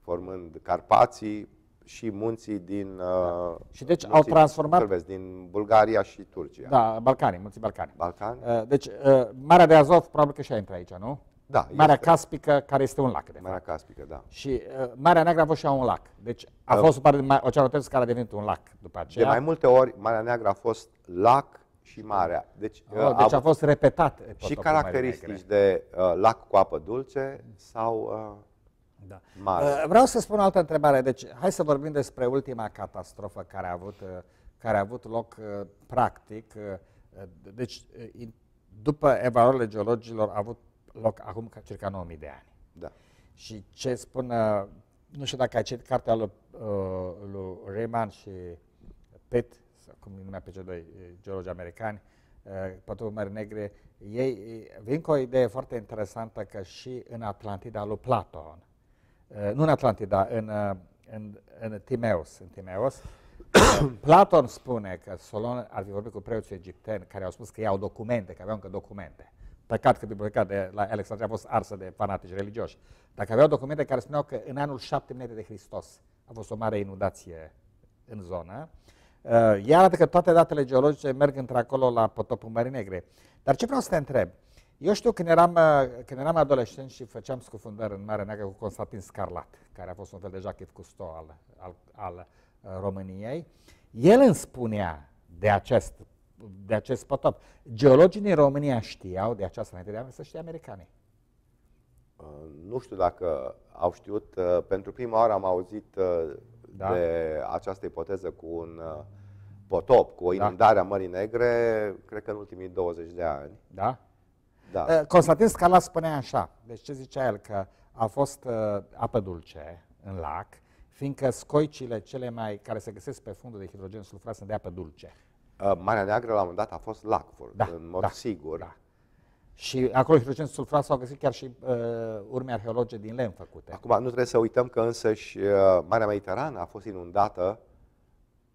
formând Carpații, și munții din. Da. Uh, și deci munții, au transformat. Vorbesc, din Bulgaria și Turcia. Da, Balcanii, munții Balcani. Balcani. Uh, deci, uh, Marea de Azov probabil că și a intrat aici, nu? Da. Marea este. Caspică, care este un lac, de Marea fapt. Caspică, da. Și uh, Marea Neagră a fost și un lac. Deci a uh, fost o parte din Oceanul Terț care a devenit un lac după aceea. De mai multe ori, Marea Neagră a fost lac și marea. Deci, oh, deci uh, deci a, a fost repetat. Și caracteristici de uh, lac cu apă dulce sau uh, da. Mare. Uh, vreau să spun altă întrebare. Deci, hai să vorbim despre ultima catastrofă care a avut, uh, care a avut loc uh, practic. Deci, după evaluările geologilor, a avut loc acum circa 9.000 de ani. Da. Și ce spun, nu știu dacă ai citit cartea lui, lui Rayman și Pitt, cum numea pe cei doi geologi americani, Pătul Mării Negre, ei vin cu o idee foarte interesantă că și în Atlantida lui Platon, Eh, nu în Atlantida, eh, în, în, în Timeos. În Timeos. Platon spune că Solon ar fi vorbit cu preoții egipteni care au spus că iau documente, că aveau încă documente. Păcat că biblioteca de la Alexandria a fost arsă de fanatici religioși. Dacă aveau documente care spuneau că în anul 7 înainte de Hristos a fost o mare inundație în zonă, iar eh, că toate datele geologice merg într-acolo la potopul Mării Negre. Dar ce vreau să te întreb? Eu știu când eram, uh, când eram adolescent și făceam scufundări în Marea Neagră cu Constantin Scarlat, care a fost un fel de cu sto al, al, al uh, României, el îmi spunea de acest, de acest potop. Geologii din România știau de această înainte de să știe americanii. Uh, nu știu dacă au știut. Pentru prima oară am auzit da. de această ipoteză cu un potop, cu o da. inundare da. a Mării Negre, cred că în ultimii 20 de ani. Da. Da. Eh, Constantin Scala spunea așa, deci ce zicea el, că a fost uh, apă dulce în lac, fiindcă scoicile cele mai care se găsesc pe fundul de hidrogen sulfurat sunt de apă dulce. Uh, Marea Neagră la un moment dat a fost lacul, da, în mod da, sigur. Da. Și acolo hidrogen sulfurat s-au găsit chiar și uh, urme arheologice din lemn făcute. Acum nu trebuie să uităm că însăși uh, Marea Mediterană a fost inundată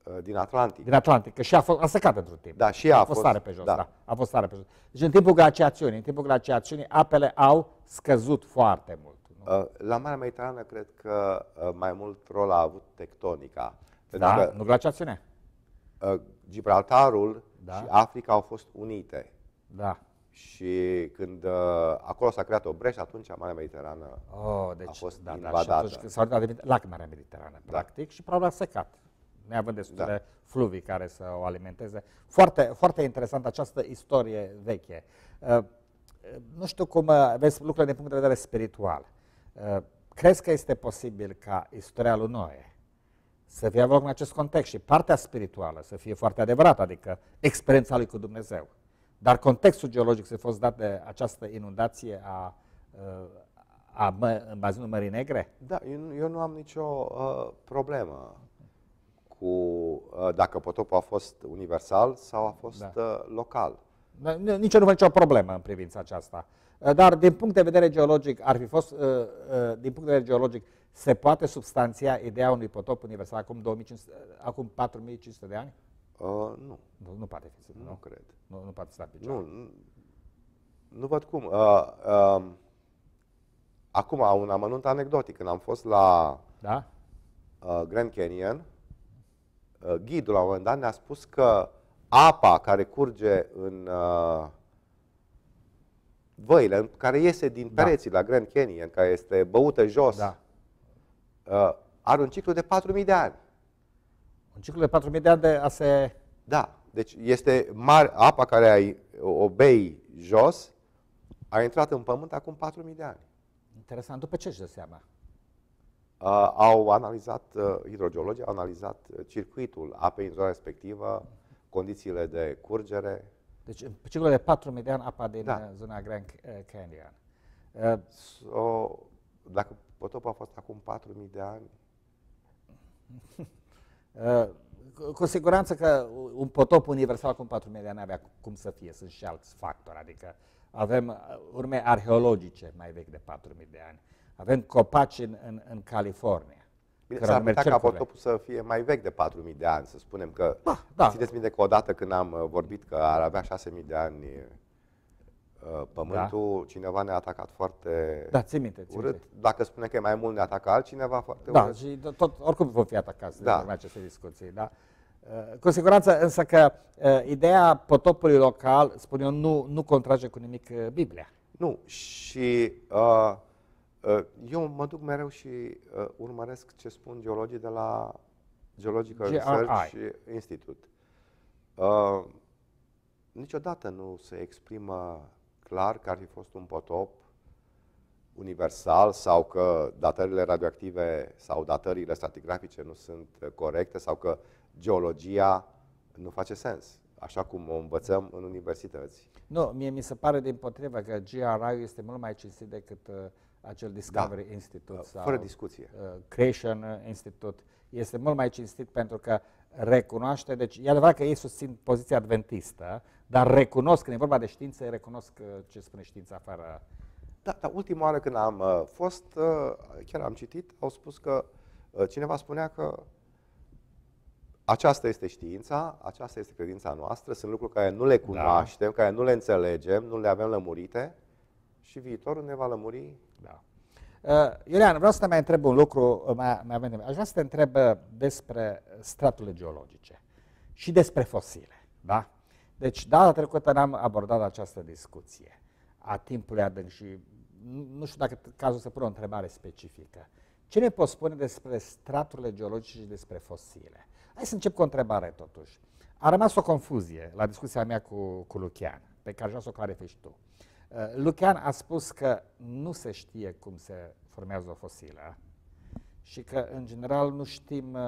Uh, din Atlantic. Din Atlantic, că și a fost, a secat pentru timp. Da, și a, a fost. fost tare pe jos, da. da. A fost tare pe jos. Deci în timpul glaciațiunii, în timpul glaciațiunii, apele au scăzut foarte mult. Nu? Uh, la Marea Mediterană cred că uh, mai mult rol a avut tectonica. Da, că, nu glaciațiunea. Gibraltarul da. și Africa au fost unite. Da. Și când uh, acolo s-a creat o breșă, atunci Marea Mediterană oh, deci, a fost da, invadată. Da, și atunci s-a devenit lac Marea Mediterană, da. practic, și probabil a secat neavând destul da. fluvii care să o alimenteze. Foarte, foarte interesant această istorie veche. Uh, nu știu cum uh, vezi lucrurile din punct de vedere spiritual. Uh, crezi că este posibil ca istoria lui Noe să fie avut în acest context și partea spirituală să fie foarte adevărată, adică experiența lui cu Dumnezeu. Dar contextul geologic se fost dat de această inundație a, a, a în Mării Negre? Da, eu, eu nu am nicio uh, problemă cu uh, dacă potopul a fost universal sau a fost da. Uh, local. Da, nici nu văd nicio problemă în privința aceasta. Uh, dar din punct de vedere geologic, ar fi fost, din punct de vedere geologic, se poate substanția ideea unui potop universal acum, 2500, acum 4500 de ani? Uh, nu. nu. Nu poate fi. Nu, nu cred. Nu, nu poate sta pe nu, nu, nu văd cum. Uh, uh, acum, un amănunt anecdotic. Când am fost la da? uh, Grand Canyon, Uh, ghidul la un moment dat ne-a spus că apa care curge în uh, văile, care iese din da. pereții da. la Grand Canyon, care este băută jos, da. uh, are un ciclu de 4.000 de ani. Un ciclu de 4.000 de ani de a se... Da, deci este mare, apa care ai, o jos a intrat în pământ acum 4.000 de ani. Interesant. După ce își dă seama? Uh, au analizat, uh, hidrogeologii au analizat uh, circuitul apei în zona respectivă, condițiile de curgere. Deci, în ciclu de 4.000 de ani, apa din da. zona Grand Canyon. Uh, so, dacă potopul a fost acum 4.000 de ani... uh, cu siguranță că un potop universal cum 4.000 de ani avea cum să fie, sunt și alți factori, adică avem urme arheologice mai vechi de 4.000 de ani. Avem copaci în, în, în California. Bine, s-ar putea ca potopul să fie mai vechi de 4.000 de ani, să spunem că... Da, da. Țineți minte că odată când am uh, vorbit că ar avea 6.000 de ani uh, pământul, da. cineva ne-a atacat foarte da, ții minte, ții urât. Minte. Dacă spune că e mai mult ne atacă altcineva foarte da, urât. Da, și tot, oricum vom fi atacați da. de aceste discuții. Da? Uh, cu siguranță însă că ideea potopului local, spun eu, nu, nu contrage cu nimic Biblia. Nu, și uh, Uh, eu mă duc mereu și uh, urmăresc ce spun geologii de la Geological Research Institute. Uh, niciodată nu se exprimă clar că ar fi fost un potop universal sau că datările radioactive sau datările stratigrafice nu sunt corecte sau că geologia nu face sens, așa cum o învățăm în universități. Nu, mie mi se pare din potrivă că GRI este mult mai cinstit decât uh, acel da. Discovery da. Institute da, sau fără discuție. Uh, Creation Institute. Este mult mai cinstit pentru că recunoaște, deci e adevărat că ei susțin poziția adventistă, dar recunosc, când e vorba de știință, recunosc uh, ce spune știința afară. Da, dar ultima oară când am uh, fost, uh, chiar am citit, au spus că uh, cineva spunea că aceasta este știința, aceasta este credința noastră, sunt lucruri care nu le da. cunoaștem, da. care nu le înțelegem, nu le avem lămurite și viitorul ne va lămuri Uh, Iulian, vreau să te mai întreb un lucru, uh, mai, mai avem, aș vrea să te întreb uh, despre straturile geologice și despre fosile, da? Deci, data trecută n-am abordat această discuție a timpului adânc și nu știu dacă cazul să pun o întrebare specifică. Ce ne poți spune despre straturile geologice și despre fosile? Hai să încep cu o întrebare, totuși. A rămas o confuzie la discuția mea cu, cu Lucian, pe care vreau să o clarifici tu. Uh, Lucian a spus că nu se știe cum se formează o fosilă și că, în general, nu știm, uh,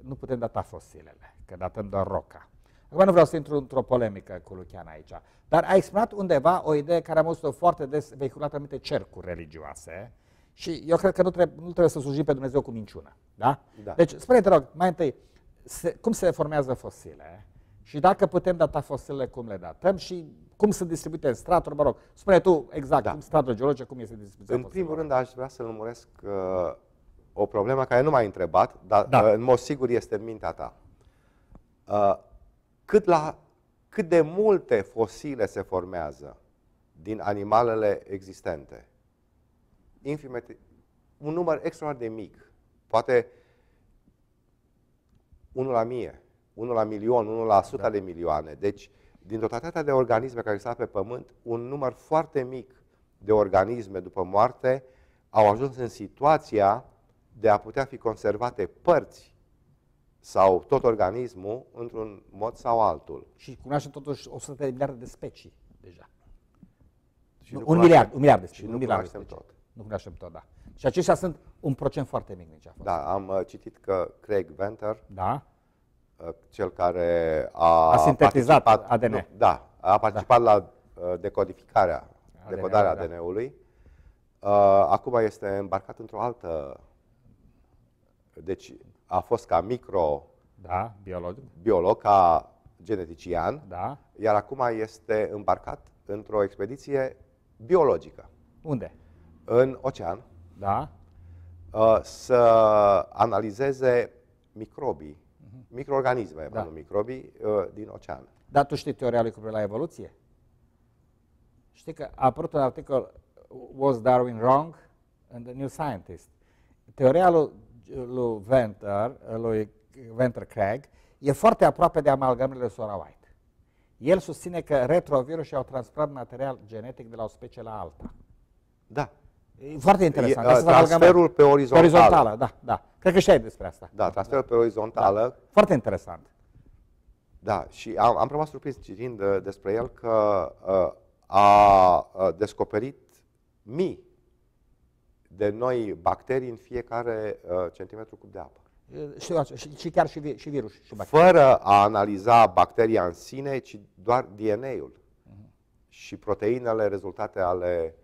nu putem data fosilele, că datăm doar roca. Acum nu vreau să intru într-o polemică cu Lucian aici, dar a exprimat undeva o idee care a fost o foarte des vehiculată în anumite cercuri religioase și eu cred că nu trebuie, nu trebuie să slujim pe Dumnezeu cu minciună. Da? da. Deci, spune te rog, mai întâi, se, cum se formează fosile și dacă putem data fosilele, cum le datăm și cum sunt distribuite straturi, mă rog. Spune tu exact, da. cum straturi geologice, cum este distribuția. În primul rând aș vrea să lămuresc uh, o problemă care nu m-ai întrebat, dar da. uh, în mod sigur este în mintea ta. Uh, cât, la, cât de multe fosile se formează din animalele existente? Infimet, un număr extraordinar de mic. Poate unul la mie, unul la milion, unul la suta da. de milioane. Deci, uh, din totalitatea de organisme care există pe Pământ, un număr foarte mic de organisme după moarte au ajuns în situația de a putea fi conservate părți sau tot organismul într-un mod sau altul. Și cunoaștem totuși 100 de miliarde de specii deja. Și nu, un, miliard, un miliard de specii. Și nu cunoaștem specii. tot. Nu cunoaștem tot, da. Și aceștia sunt un procent foarte mic. Nici da, am uh, citit că Craig Venter da? Uh, cel care a, a sintetizat participat, ADN. Nu, da, a participat da. la uh, decodificarea, ADN, decodarea da. ADN-ului. Uh, acum este îmbarcat într-o altă. Deci a fost ca micro. Da, biolog. Biolog, ca genetician. Da. Iar acum este îmbarcat într-o expediție biologică. Unde? În ocean. Da. Să analizeze microbii microorganisme, da. nu microbii, uh, din ocean. Dar tu știi teoria lui cu la evoluție? Știi că a apărut un articol Was Darwin Wrong in the New Scientist. Teoria lui, lui Venter, lui Venter Craig, e foarte aproape de amalgamele Sora White. El susține că retrovirusii au transferat material genetic de la o specie la alta. Da. E foarte interesant. E, uh, transferul pe orizontală. Pe orizontală, da, da. Cred că știai despre asta. Da, transferul pe orizontală. Da. Foarte interesant. Da, și am, am rămas surprins citind uh, despre el că uh, a uh, descoperit mii de noi bacterii în fiecare uh, centimetru cub de apă. Și, și, și chiar și, vi, și virus și bacterii. Fără a analiza bacteria în sine, ci doar DNA-ul uh mhm. -huh. și proteinele rezultate ale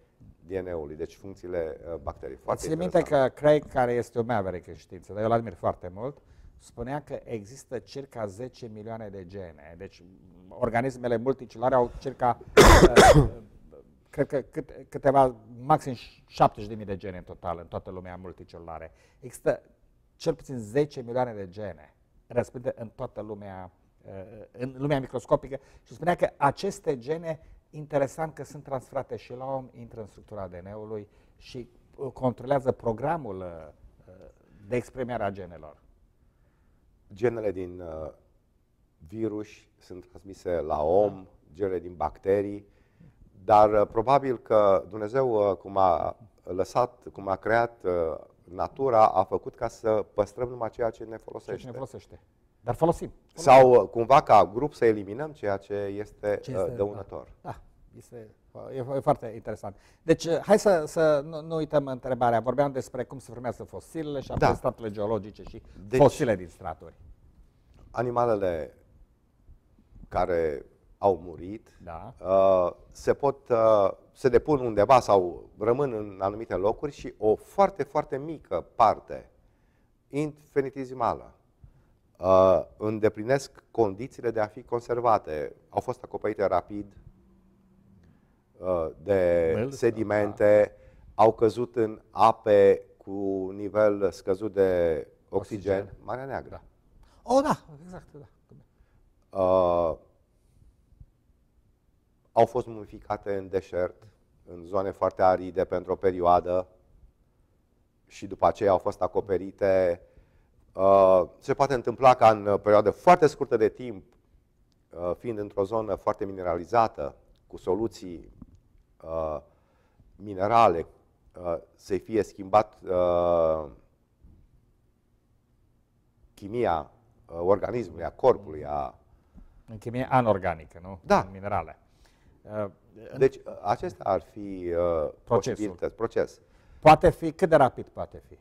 DNA-ului, deci funcțiile uh, bacterii. Foarte Ați minte că Craig, care este o maverick în știință, dar eu îl admir foarte mult, spunea că există circa 10 milioane de gene. Deci organismele multicelulare au circa, uh, cred că cât, câteva, maxim 70.000 de gene în total, în toată lumea multicelulare. Există cel puțin 10 milioane de gene răspândite în toată lumea, uh, în lumea microscopică și spunea că aceste gene interesant că sunt transferate și la om, intră în structura ADN-ului și uh, controlează programul uh, uh, de exprimare a genelor. Genele din uh, virus sunt transmise la om, genele din bacterii, dar uh, probabil că Dumnezeu, uh, cum a lăsat, cum a creat uh, natura, a făcut ca să păstrăm numai ceea ce ne folosește. ce ne folosește. Dar folosim. Sau uh, cumva ca grup să eliminăm ceea ce este, ce uh, este dăunător. Da, da este, uh, e, e foarte interesant. Deci, hai să, să nu, nu uităm întrebarea. Vorbeam despre cum se formează fosilele și apoi da. statele geologice și deci, fosile din straturi. Animalele care au murit da. uh, se pot uh, se depun undeva sau rămân în anumite locuri și o foarte, foarte mică parte infinitizimală Uh, îndeplinesc condițiile de a fi conservate. Au fost acoperite rapid uh, de Mel, sedimente, da. au căzut în ape cu nivel scăzut de oxigen. oxigen. Marea Neagră. Da. oh, da, exact, da. Uh, au fost mumificate în deșert, în zone foarte aride pentru o perioadă și după aceea au fost acoperite Uh, se poate întâmpla ca în uh, perioadă foarte scurtă de timp, uh, fiind într-o zonă foarte mineralizată, cu soluții minerale, să fie schimbat chimia organismului, a corpului, a... În chimie anorganică, nu? Da. Minerale. Deci acesta ar fi uh, procesul. Proces. Poate fi, cât de rapid poate fi?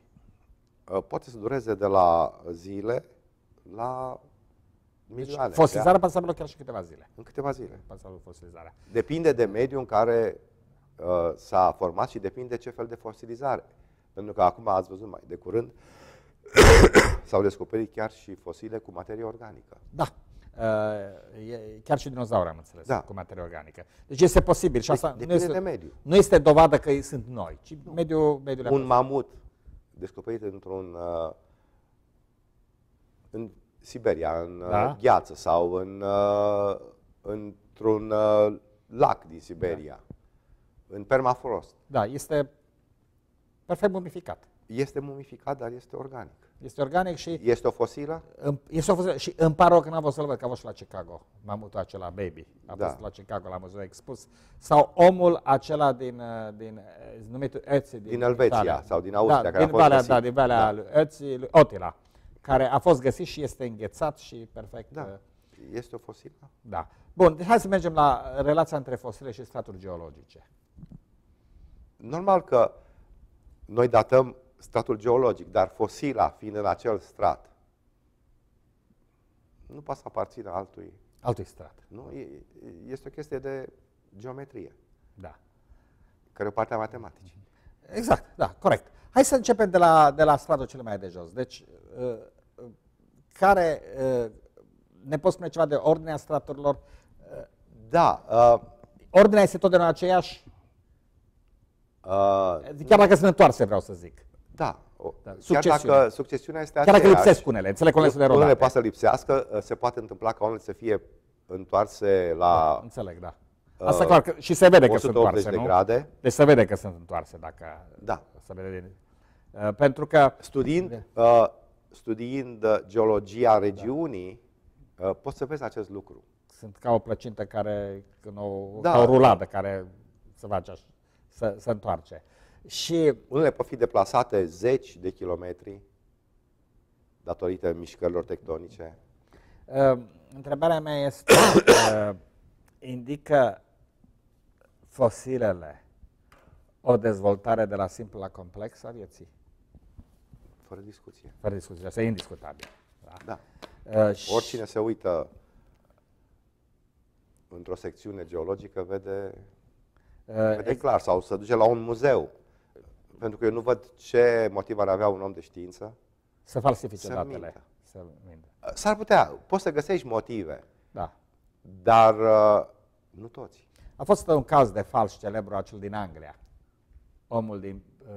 Uh, poate să dureze de la zile la milioane. Deci, fosilizarea poate să aibă chiar și câteva zile. În câteva zile. Poate să fosilizarea. Depinde de mediul în care uh, s-a format și depinde ce fel de fosilizare. Pentru că acum ați văzut mai de curând, s-au descoperit chiar și fosile cu materie organică. Da. Uh, e, chiar și dinozauri am înțeles, da. cu materie organică. Deci este posibil. Și asta de, nu, este, de mediu. nu este dovadă că sunt noi, ci mediul, mediul Un mamut descoperit într-un uh, în Siberia, în uh, da? uh, gheață sau în, uh, într-un uh, lac din Siberia, da. în permafrost. Da, este perfect mumificat. Este mumificat, dar este organic. Este organic și... Este o fosilă? Este o fosilă și îmi pare că n-am fost să-l văd, că a fost la Chicago, mamutul acela, baby. fost da. fost la Chicago, la muzeu expus. Sau omul acela din, uh, din uh, numit Ötzi din, din Elveția Italia. sau din Austria, da, care din a fost Valea, găsit. Da, din Valea da. lui Ötzi, lui Otila, care a fost găsit și este înghețat și perfect. Da. Uh, este o fosilă? Da. Bun, deci hai să mergem la relația între fosile și straturi geologice. Normal că noi datăm stratul geologic, dar fosila fiind în acel strat, nu poate să aparțină altui. Altui strat. Nu, e, este o chestie de geometrie. Da. Care e o parte a matematicii. Exact, da, corect. Hai să începem de la, de la stratul cel mai de jos. Deci, uh, uh, care, uh, ne poți spune ceva de ordinea straturilor? Da. Ordinea este totdeauna aceeași? Uh, Chiar dacă sunt întoarse, vreau să zic. Da. da. Succesiune. Chiar dacă succesiunea este aceeași. Chiar dacă lipsesc unele, înțeleg unele sunt erodate. Unele poate să lipsească, ă, se poate întâmpla ca unele să fie întoarse la... Da, înțeleg, da. Ă, Asta clar, că și se vede că sunt întoarse, de nu? grade. Deci se vede că sunt întoarse, dacă... Da. Se vede. Ă, pentru că... Studiind, uh, studiind geologia da. regiunii, da. uh, poți să vezi acest lucru. Sunt ca o plăcintă care, când o, da. ca o ruladă care se face așa, se, se întoarce și unele pot fi deplasate zeci de kilometri datorită mișcărilor tectonice. Uh, întrebarea mea este, uh, indică fosilele o dezvoltare de la simplu la complex a vieții? Fără discuție. Fără discuție, asta e indiscutabil. Da. da. Uh, și... Oricine se uită într-o secțiune geologică vede, uh, vede clar sau se duce la un muzeu pentru că eu nu văd ce motiv ar avea un om de știință să falsifice să datele. S-ar putea, poți să găsești motive. Da. Dar uh, nu toți. A fost un caz de fals celebru acel din Anglia. Omul din uh,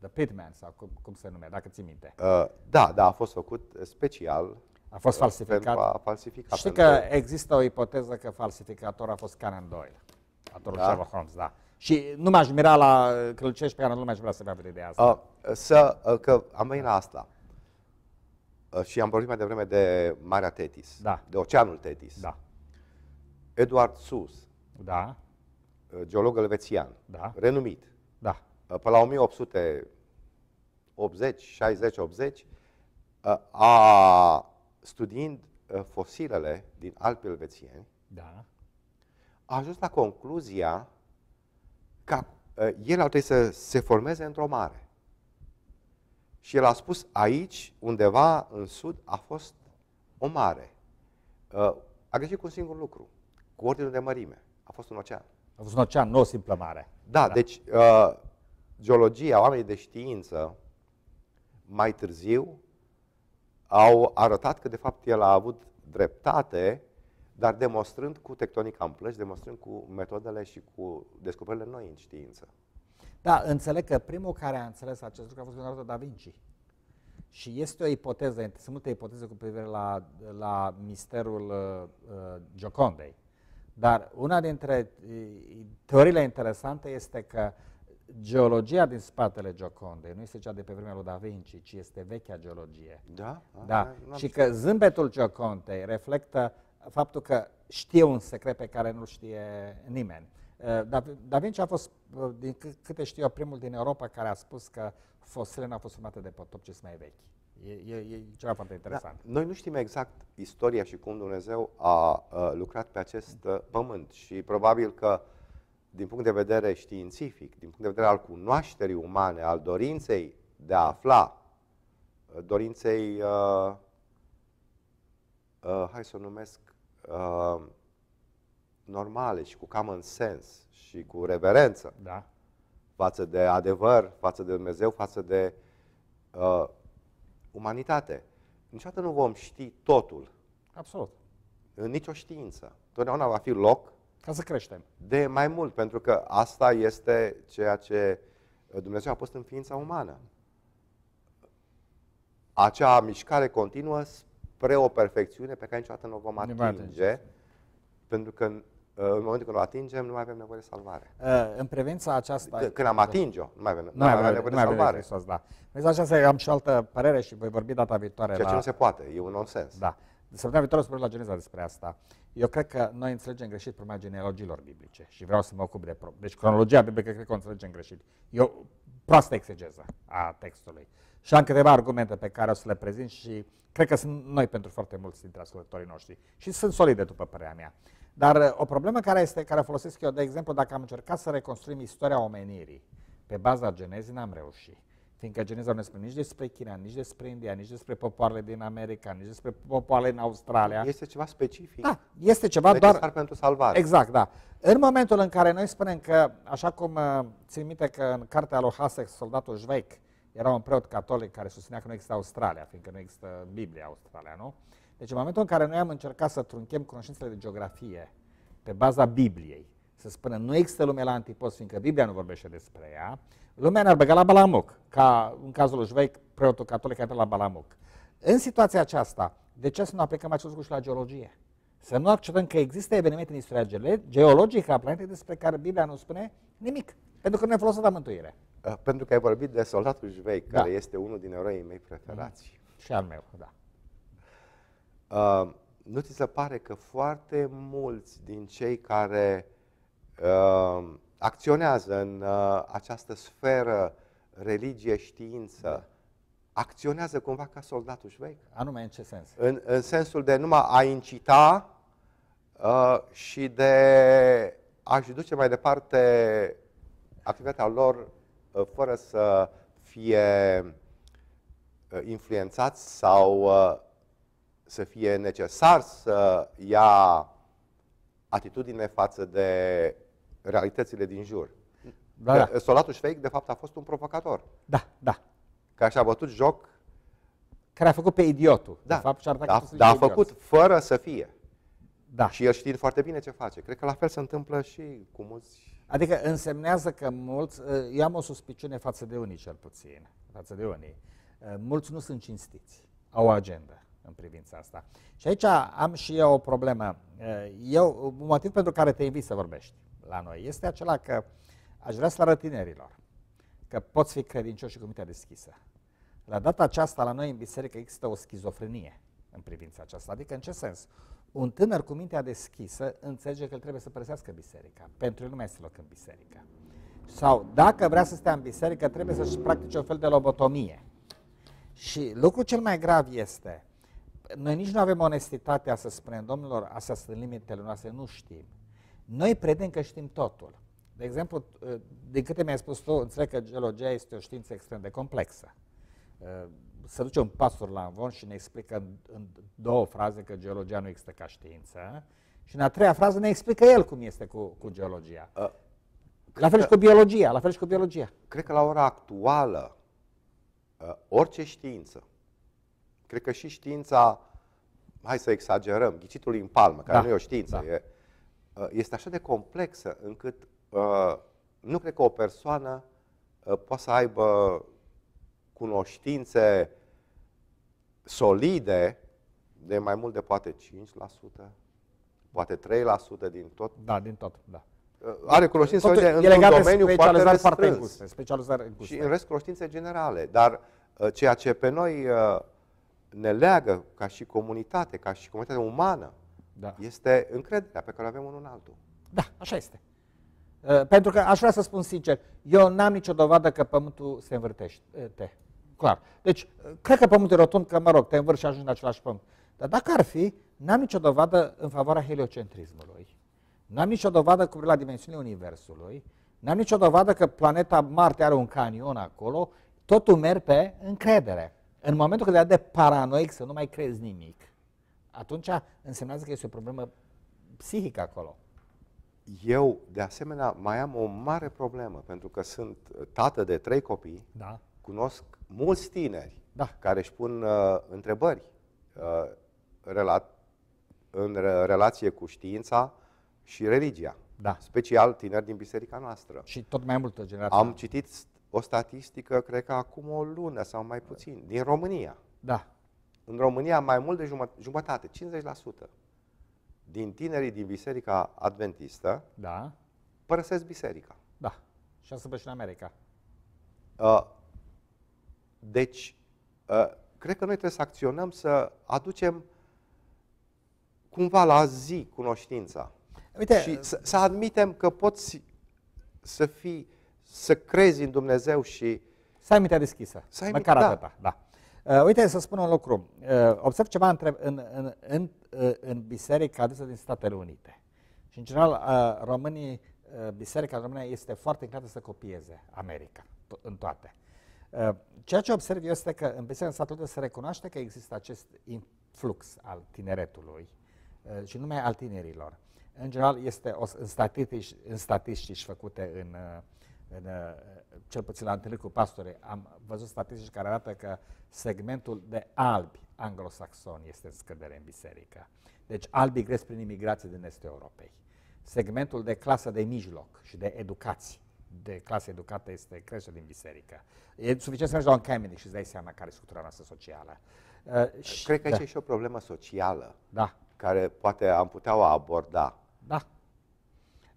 The Pitman, sau cum, cum se numește? dacă ți minte. Uh, da, da, a fost făcut special. A fost uh, falsificat. a falsificat. Știi că există o ipoteză că falsificatorul a fost Canon Doyle, autorul da. Sherlock Holmes, da. Și nu m-aș mira la Crălcești pe care nu mai aș vrea să-mi avea de asta. Uh, să, uh, că am venit la asta. Uh, și am vorbit mai devreme de Marea Tetis, da. de Oceanul Tetis. Da. Eduard Sus, da. Uh, geolog elvețian, da. renumit. Da. Uh, pe la 80, 60, 80, a studiind uh, fosilele din Alpi elvețieni, da. a ajuns la concluzia ca ă, el ar trebui să se formeze într-o mare. Și el a spus, aici, undeva în sud, a fost o mare. Ă, a greșit cu un singur lucru, cu ordinul de mărime. A fost un ocean. A fost un ocean, nu o simplă mare. Da, da. deci ă, geologia, oamenii de știință, mai târziu, au arătat că de fapt el a avut dreptate dar demonstrând cu tectonic amplă și demonstrând cu metodele și cu descoperirile noi în știință. Da, înțeleg că primul care a înțeles acest lucru a fost Leonardo da Vinci. Și este o ipoteză, sunt multe ipoteze cu privire la, la misterul uh, uh Giocondei. Dar una dintre uh, teoriile interesante este că geologia din spatele Giocondei nu este cea de pe vremea lui Da Vinci, ci este vechea geologie. Da? da. A, ah, da. Și că zâmbetul Giocondei reflectă faptul că știe un secret pe care nu știe nimeni. Uh, da, da Vinci a fost, uh, din câte știu eu, primul din Europa care a spus că nu au fost urmate de potop ce mai vechi. E, e, e ceva foarte da, interesant. Da, noi nu știm exact istoria și cum Dumnezeu a, a uh, lucrat pe acest a, pământ și probabil că din punct de vedere științific, din punct de vedere al cunoașterii umane, al dorinței de a afla, dorinței, uh, uh, hai să o numesc, Uh, normale și cu common sense și cu reverență da. față de adevăr, față de Dumnezeu, față de uh, umanitate. Niciodată nu vom ști totul. Absolut. În nicio știință. Totdeauna va fi loc ca să creștem. De mai mult, pentru că asta este ceea ce uh, Dumnezeu a pus în ființa umană. Acea mișcare continuă spre o perfecțiune pe care niciodată nu o vom atinge, da. pentru că în, uh, în momentul când o atingem, nu mai avem nevoie de salvare. Uh, în prevenția aceasta... Când am atinge-o, nu mai avem, nu mai avem, nevoie, nevoie de salvare. Hristos, da. Vezi, aceasta am și altă părere și voi vorbi data viitoare. Ceea la... ce nu se poate, e un nonsens. Da. De săptămâna viitoare vorbim la Geneza despre asta. Eu cred că noi înțelegem greșit problema genealogilor biblice și vreau să mă ocup de... Pro... Deci cronologia biblică cred că o înțelegem greșit. Eu proastă exegeză a textului. Și am câteva argumente pe care o să le prezint și cred că sunt noi pentru foarte mulți dintre ascultătorii noștri și sunt solide după părerea mea. Dar uh, o problemă care este, care o folosesc eu, de exemplu, dacă am încercat să reconstruim istoria omenirii pe baza genezii, n-am reușit. Fiindcă geneza nu spune nici despre China, nici despre India, nici despre popoarele din America, nici despre popoarele din Australia. Este ceva specific. Da, este ceva doar... pentru salvare. Exact, da. În momentul în care noi spunem că, așa cum uh, țin minte că în cartea lui Hasek, soldatul Jveic, era un preot catolic care susținea că nu există Australia, fiindcă nu există Biblia Australia, nu? Deci în momentul în care noi am încercat să trunchem cunoștințele de geografie pe baza Bibliei, să spună nu există lume la antipost, fiindcă Biblia nu vorbește despre ea, lumea ne-ar băga la balamuc, ca în cazul lui Jveic, preotul catolic a la balamuc. În situația aceasta, de ce să nu aplicăm acest lucru și la geologie? Să nu acceptăm că există evenimente în istoria geologică a planetei despre care Biblia nu spune nimic. Pentru că nu ai folosit la mântuire. Uh, pentru că ai vorbit de soldatul Jvei, da. care este unul din eroii mei preferați. Și al meu, da. Uh, nu ți se pare că foarte mulți din cei care uh, acționează în uh, această sferă religie-știință da. acționează cumva ca soldatul șveic? Anume, în ce sens? În, în sensul de numai a incita uh, și de a-și duce mai departe activitatea lor ă, fără să fie ă, influențați sau ă, să fie necesar să ia atitudine față de realitățile din jur. Da, da. Solatul Șveic, de fapt, a fost un provocator. Da, da. Că și-a bătut joc... Care a făcut pe idiotul. Da, de fapt, și-a da, dar da, a făcut idiot. fără să fie. Da. Și el știe foarte bine ce face. Cred că la fel se întâmplă și cu mulți Adică însemnează că mulți, ă, eu am o suspiciune față de unii cel puțin, față de unii, ă, mulți nu sunt cinstiți, au o agenda în privința asta. Și aici am și eu o problemă. Ă, eu, un motiv pentru care te invit să vorbești la noi este acela că aș vrea să arăt tinerilor că poți fi credincioși și cu mintea deschisă. La data aceasta, la noi în biserică există o schizofrenie în privința aceasta. Adică în ce sens? un tânăr cu mintea deschisă înțelege că el trebuie să părăsească biserica. Pentru el nu mai este loc în biserică. Sau dacă vrea să stea în biserică, trebuie să-și practice o fel de lobotomie. Și lucrul cel mai grav este, noi nici nu avem onestitatea să spunem, domnilor, astea sunt limitele noastre, nu știm. Noi credem că știm totul. De exemplu, ă, din câte mi-ai spus tu, înțeleg că geologia este o știință extrem de complexă. Ă, se duce un pasuri la învon și ne explică în, în două fraze că geologia nu există ca știință și în a treia frază ne explică el cum este cu, cu geologia. Uh, la fel și cu biologia, la fel și cu biologia. Cred că la ora actuală, uh, orice știință, cred că și știința, hai să exagerăm, ghicitul în palmă, care da, nu e o știință, da. e, uh, este așa de complexă încât uh, nu cred că o persoană uh, poate să aibă cunoștințe solide de mai mult de poate 5%, poate 3% din tot. Da, din tot, da. Uh, are cunoștințe în un domeniu foarte restrâns. Foarte îngustă, Și în rest cunoștințe generale. Dar uh, ceea ce pe noi uh, ne leagă ca și comunitate, ca și comunitate umană, da. este încrederea pe care o avem unul în altul. Da, așa este. Pentru că aș vrea să spun sincer, eu n-am nicio dovadă că pământul se învârtește. Clar. Deci, cred că pământul e rotund, că, mă rog, te învârși și ajungi la același pământ. Dar dacă ar fi, n-am nicio dovadă în favoarea heliocentrismului. N-am nicio dovadă cu la dimensiunea Universului. N-am nicio dovadă că planeta Marte are un canion acolo. Totul merge pe încredere. În momentul când e de paranoic să nu mai crezi nimic, atunci însemnează că este o problemă psihică acolo. Eu, de asemenea, mai am o mare problemă, pentru că sunt tată de trei copii, da. cunosc mulți tineri da. care își pun uh, întrebări uh, rela- în re- relație cu știința și religia. Da. Special tineri din biserica noastră. Și tot mai multă generație. Am citit o statistică, cred că acum o lună sau mai puțin, din România. Da. În România mai mult de jumătate, 50% din tinerii din biserica adventistă da. părăsesc biserica. Da. Și asta și în America. Uh, deci, ă, cred că noi trebuie să acționăm, să aducem cumva la zi cunoștința. Uite, și să, să admitem că poți să fii, să crezi în Dumnezeu și... Să ai mintea deschisă, să ai măcar mintea, atâta. Da. da. Uh, uite, să spun un lucru. Uh, observ ceva între, în, în, în, în biserica adusă din Statele Unite. Și în general, uh, românii, uh, biserica română este foarte înclinată să copieze America, în toate. Ă, ceea ce observ eu este că în Biserica Statută se recunoaște că există acest influx al tineretului ă, și numai al tinerilor. În general, este o, în, statistici, în statistici făcute în, ă, în, cel puțin la întâlnit cu pastorii, am văzut statistici care arată că segmentul de albi anglosaxoni este în scădere în biserică. Deci albi gresc prin imigrație din Estul Europei. Segmentul de clasă de mijloc și de educație de clasă educată este creșterea din biserică. E suficient să mergi la un camine și îți dai seama care e structura noastră socială. Uh, și, Cred că da. e și o problemă socială da. care poate am putea o aborda. Da.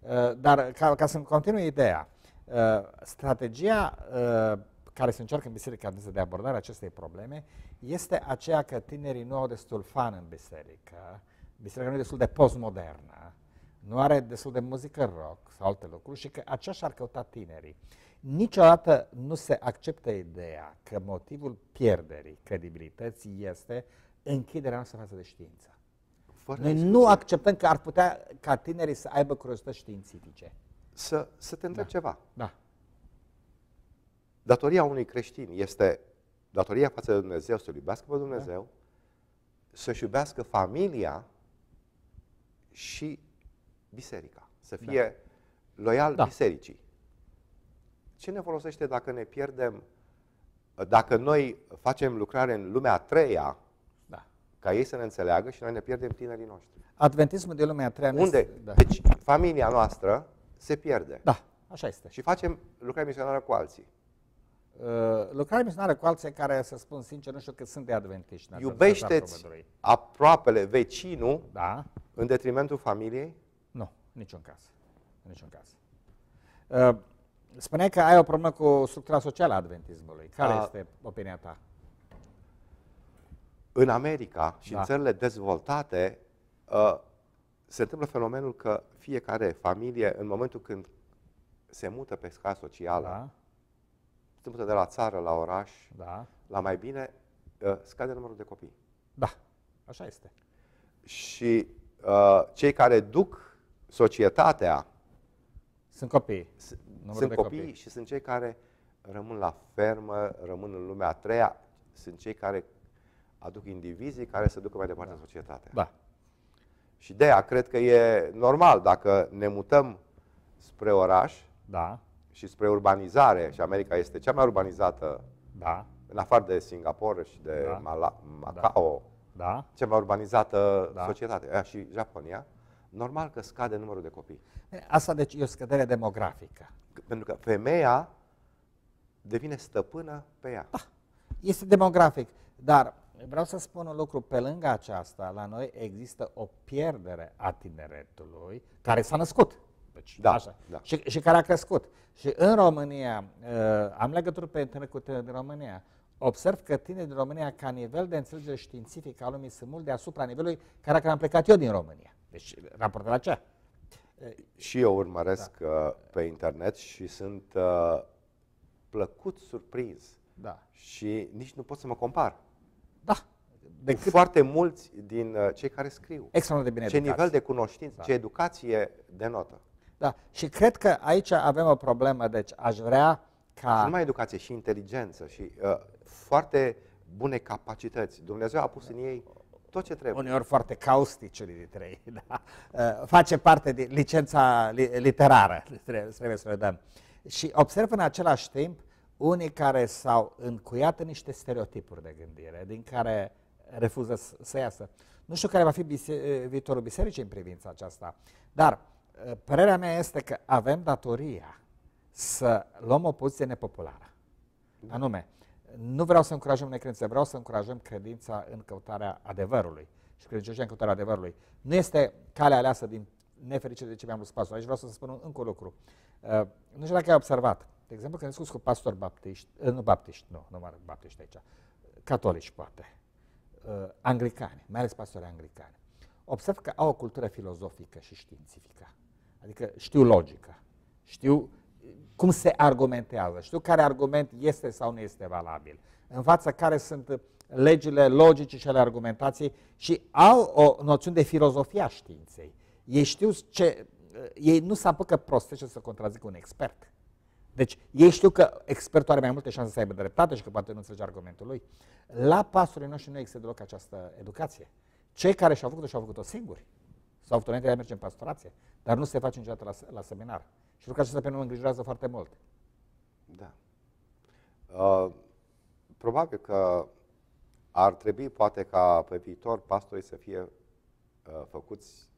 Uh, dar ca, ca să-mi continui ideea, uh, strategia uh, care se încearcă în Biserica Adventistă de abordare acestei probleme este aceea că tinerii nu au destul fan în biserică, biserica nu e destul de postmodernă, nu are destul de muzică rock sau alte lucruri și că și ar căuta tinerii. Niciodată nu se acceptă ideea că motivul pierderii credibilității este închiderea noastră față de știință. Fără Noi nu acceptăm că ar putea ca tinerii să aibă curiozități științifice. Să, să te întreb da. ceva. Da. Datoria unui creștin este datoria față de Dumnezeu, să-L iubească pe Dumnezeu, da. să-și iubească familia și biserica, să da. fie da. loial da. bisericii. Ce ne folosește dacă ne pierdem, dacă noi facem lucrare în lumea a treia, da. ca ei să ne înțeleagă și noi ne pierdem tinerii noștri? Adventismul de lumea a treia. Unde? Este, da. Deci familia noastră se pierde. Da, așa este. Și facem lucrare misionară cu alții. Uh, lucrarea misionară cu alții care, să spun sincer, nu știu cât sunt de adventiști. Iubește-ți aproapele, vecinul, da. în detrimentul familiei? Niciun caz. Niciun caz. Uh, spuneai că ai o problemă cu structura socială a adventismului. Care a, este opinia ta? În America și da. în țările dezvoltate uh, se întâmplă fenomenul că fiecare familie, în momentul când se mută pe scara socială, da. se mută de la țară la oraș, da. la mai bine, uh, scade numărul de copii. Da, așa este. Și uh, cei care duc societatea. Sunt copii. Sunt copii, copii și sunt cei care rămân la fermă, rămân în lumea a treia, sunt cei care aduc indivizii care se ducă mai departe da. în societate. Da. Și de aia cred că e normal dacă ne mutăm spre oraș da. și spre urbanizare, și America este cea mai urbanizată, da. în afară de Singapore și de da. Mala- da. Macao, da. da. cea mai urbanizată da. societate, aia și Japonia, normal că scade numărul de copii. Asta deci e o scădere demografică. Pentru că femeia devine stăpână pe ea. Da, este demografic, dar vreau să spun un lucru, pe lângă aceasta, la noi există o pierdere a tineretului care s-a născut. Deci, da, așa. Da. Și, și care a crescut. Și în România, uh, am legături pe internet cu tineri din România, observ că tinerii din România, ca nivel de înțelegere științifică a lumii, sunt mult deasupra nivelului care am plecat eu din România. Deci, raportul la ce? Și eu urmăresc da. Uh, pe internet și sunt uh, plăcut surprins. Da. Și nici nu pot să mă compar. Da. De cu cât... foarte mulți din uh, cei care scriu. Extrem de bine Ce educați. nivel de cunoștință, da. ce educație denotă. Da. Și cred că aici avem o problemă. Deci aș vrea ca... Și numai educație, și inteligență, și uh, foarte bune capacități. Dumnezeu a pus da. în ei tot ce trebuie. Uneori foarte caustice dintre ei, da? Uh, face parte din licența li literară, trebuie, trebuie să le dăm. Și observ în același timp unii care s-au încuiat în niște stereotipuri de gândire, din care refuză să, să iasă. Nu știu care va fi bise eh, viitorul bisericii în privința aceasta, dar eh, părerea mea este că avem datoria să luăm o poziție nepopulară. Da. Anume, nu vreau să încurajăm necredința, vreau să încurajăm credința în căutarea adevărului și credincioșia în căutarea adevărului. Nu este calea aleasă din nefericire de ce mi-am dus pasul. Aici vreau să spun un, încă un lucru. Uh, nu știu dacă ai observat. De exemplu, când discuți cu pastor baptiști, uh, nu baptiști, nu, nu mă baptiști aici, catolici poate, uh, anglicani, mai ales pastori anglicani, observ că au o cultură filozofică și științifică. Adică știu logică, știu cum se argumentează, știu care argument este sau nu este valabil, în fața care sunt legile logice și ale argumentației și au o noțiune de filozofie a științei. Ei știu ce, ei nu se apucă prostește să contrazică un expert. Deci ei știu că expertul are mai multe șanse să aibă dreptate și că poate nu înțelege argumentul lui. La pastorii noștri nu există deloc această educație. Cei care și-au făcut-o și-au făcut-o singuri. S-au făcut înainte de a merge în pastorație, dar nu se face niciodată la, la seminar. Și lucrul acesta pe noi mă îngrijorează foarte mult. Da. Uh, probabil că ar trebui poate ca pe viitor pastorii să fie uh, făcuți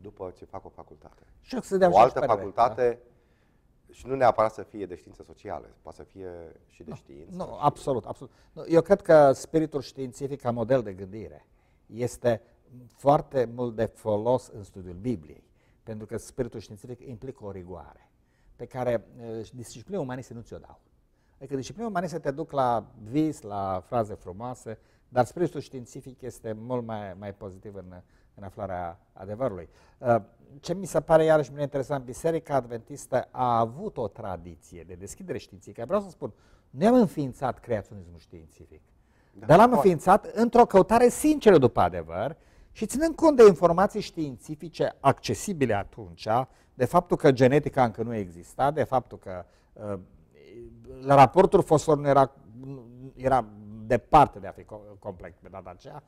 după ce fac o facultate. Și să dea o altă și facultate da? și nu neapărat să fie de științe sociale, poate să fie și de no, știință. Nu, no, absolut, absolut. Eu cred că spiritul științific ca model de gândire este foarte mult de folos în studiul Bibliei pentru că spiritul științific implică o rigoare pe care uh, disciplina umanistă nu ți-o dau. Adică disciplina umanistă te duc la vis, la fraze frumoase, dar spiritul științific este mult mai, mai pozitiv în, în aflarea adevărului. Uh, ce mi se pare iarăși mai interesant, Biserica Adventistă a avut o tradiție de deschidere științifică. Vreau să spun, nu am înființat creaționismul științific, da, dar l-am înființat într-o căutare sinceră după adevăr și ținând cont de informații științifice accesibile atunci, de faptul că genetica încă nu exista, de faptul că uh, raportul fosfor nu era, era departe de a fi complet pe data aceea,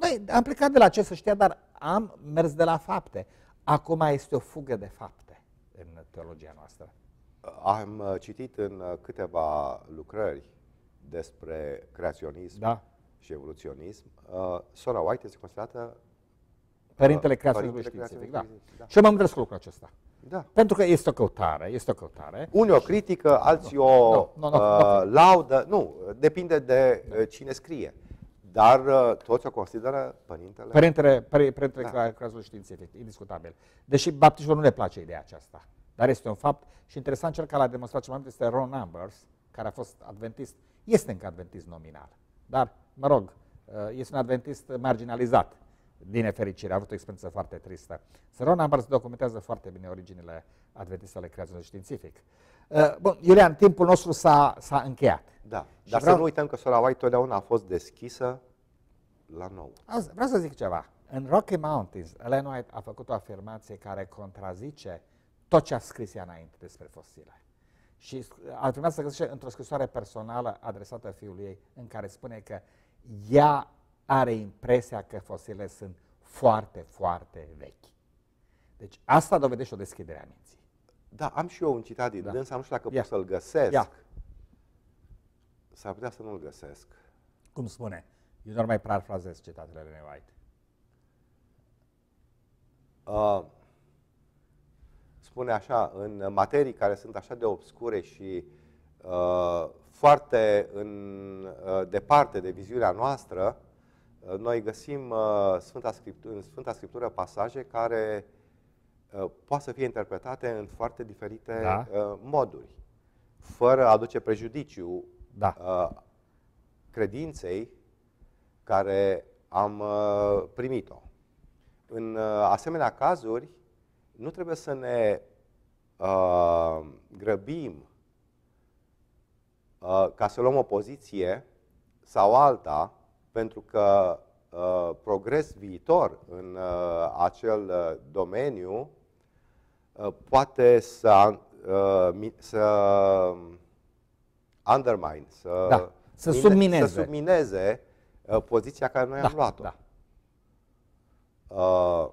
noi am plecat de la ce să știa, dar am mers de la fapte. Acum este o fugă de fapte în teologia noastră. Am uh, citit în uh, câteva lucrări despre creaționism da și evoluționism, uh, Sora White este considerată Părintele creației științific, da. da. Și eu m-am gândit lucrul acesta. Da. Pentru că este o căutare, este o căutare. Unii o critică, alții no, o no, no, no, uh, laudă. Nu, depinde de da. cine scrie. Dar uh, toți o consideră părintele... Părintele, părintele da. creației științific, indiscutabil. Deși baptiștilor nu le place ideea aceasta. Dar este un fapt și interesant, cel care l-a demonstrat ce mai mult este Ron Numbers, care a fost adventist, este încă adventist nominal. Dar mă rog, uh, este un adventist marginalizat, din nefericire, a avut o experiență foarte tristă. Săron Ambers documentează foarte bine originile adventiste ale creației științific. Uh, bun, Iulian, timpul nostru s-a încheiat. Da, și dar vreau... să nu uităm că sora White totdeauna a fost deschisă la nou. Azi, vreau să zic ceva. În Rocky Mountains, Ellen White a făcut o afirmație care contrazice tot ce a scris ea înainte despre fosile. Și a afirmat să găsește într-o scrisoare personală adresată fiului ei, în care spune că ea are impresia că fosilele sunt foarte, foarte vechi. Deci asta dovedește o deschidere a minții. Da, am și eu un citat din da. dânsa, nu știu dacă Ia. pot să-l găsesc. Ia. S-ar putea să nu-l găsesc. Cum spune? Eu doar mai parafrazez citatele lui White. Uh, spune așa, în materii care sunt așa de obscure și uh, foarte în, uh, departe de viziunea noastră, uh, noi găsim uh, Sfânta Scriptură, în Sfânta Scriptură pasaje care poate să fie interpretate în foarte diferite da. moduri, fără a aduce prejudiciu da. credinței care am primit-o. În asemenea cazuri, nu trebuie să ne grăbim Uh, ca să luăm o poziție sau alta, pentru că uh, progres viitor în uh, acel domeniu poate să, să undermine, să, da, să submineze, să submineze poziția care noi da, am luat-o. Da. Uh,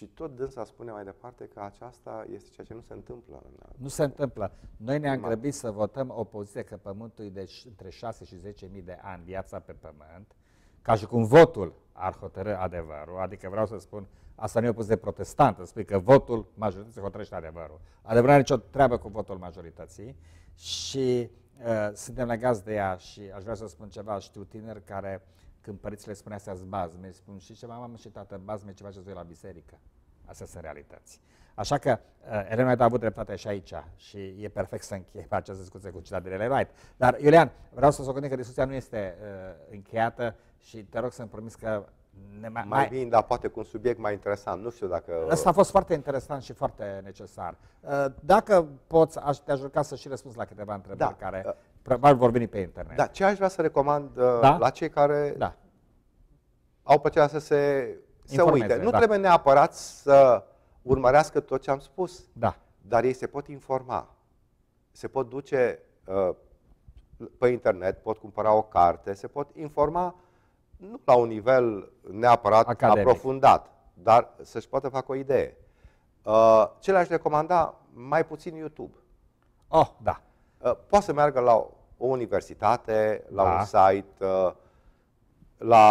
și tot dânsa spune mai departe că aceasta este ceea ce nu se întâmplă. În nu se întâmplă. Noi ne-am grăbit să votăm o poziție că Pământul e de între 6 și 10.000 de ani viața pe Pământ, ca și cum votul ar hotărâ adevărul. Adică vreau să spun, asta nu e o poziție protestantă, spui că votul majorității hotărăște adevărul. Adevărul are nicio treabă cu votul majorității și uh, suntem legați de ea și aș vrea să spun ceva, știu tineri care uh, când le spunea astea bazme, spun și ceva, mamă și tată, bazme ceva ce la biserică. Astea sunt realități. Așa că uh, Elena a avut dreptate și aici și e perfect să încheie această discuție cu citat de Ellen White. Dar, Iulian, vreau să o că discuția nu este uh, încheiată și te rog să-mi promis că ne mai, mai bine, dar poate cu un subiect mai interesant. Nu știu dacă... Asta a fost foarte interesant și foarte necesar. Uh, dacă poți, aș, te-aș să și răspunzi la câteva întrebări da. care uh, probabil vor veni pe internet. Da, ce aș vrea să recomand uh, da? la cei care da. au plăcerea să se să uite. Nu da. trebuie neapărat să urmărească tot ce am spus, da. dar ei se pot informa. Se pot duce uh, pe internet, pot cumpăra o carte, se pot informa nu la un nivel neapărat Academic. aprofundat, dar să-și poată facă o idee. Uh, ce le-aș recomanda? Mai puțin YouTube. Oh, da. Uh, poate să meargă la o universitate, la da. un site, uh, la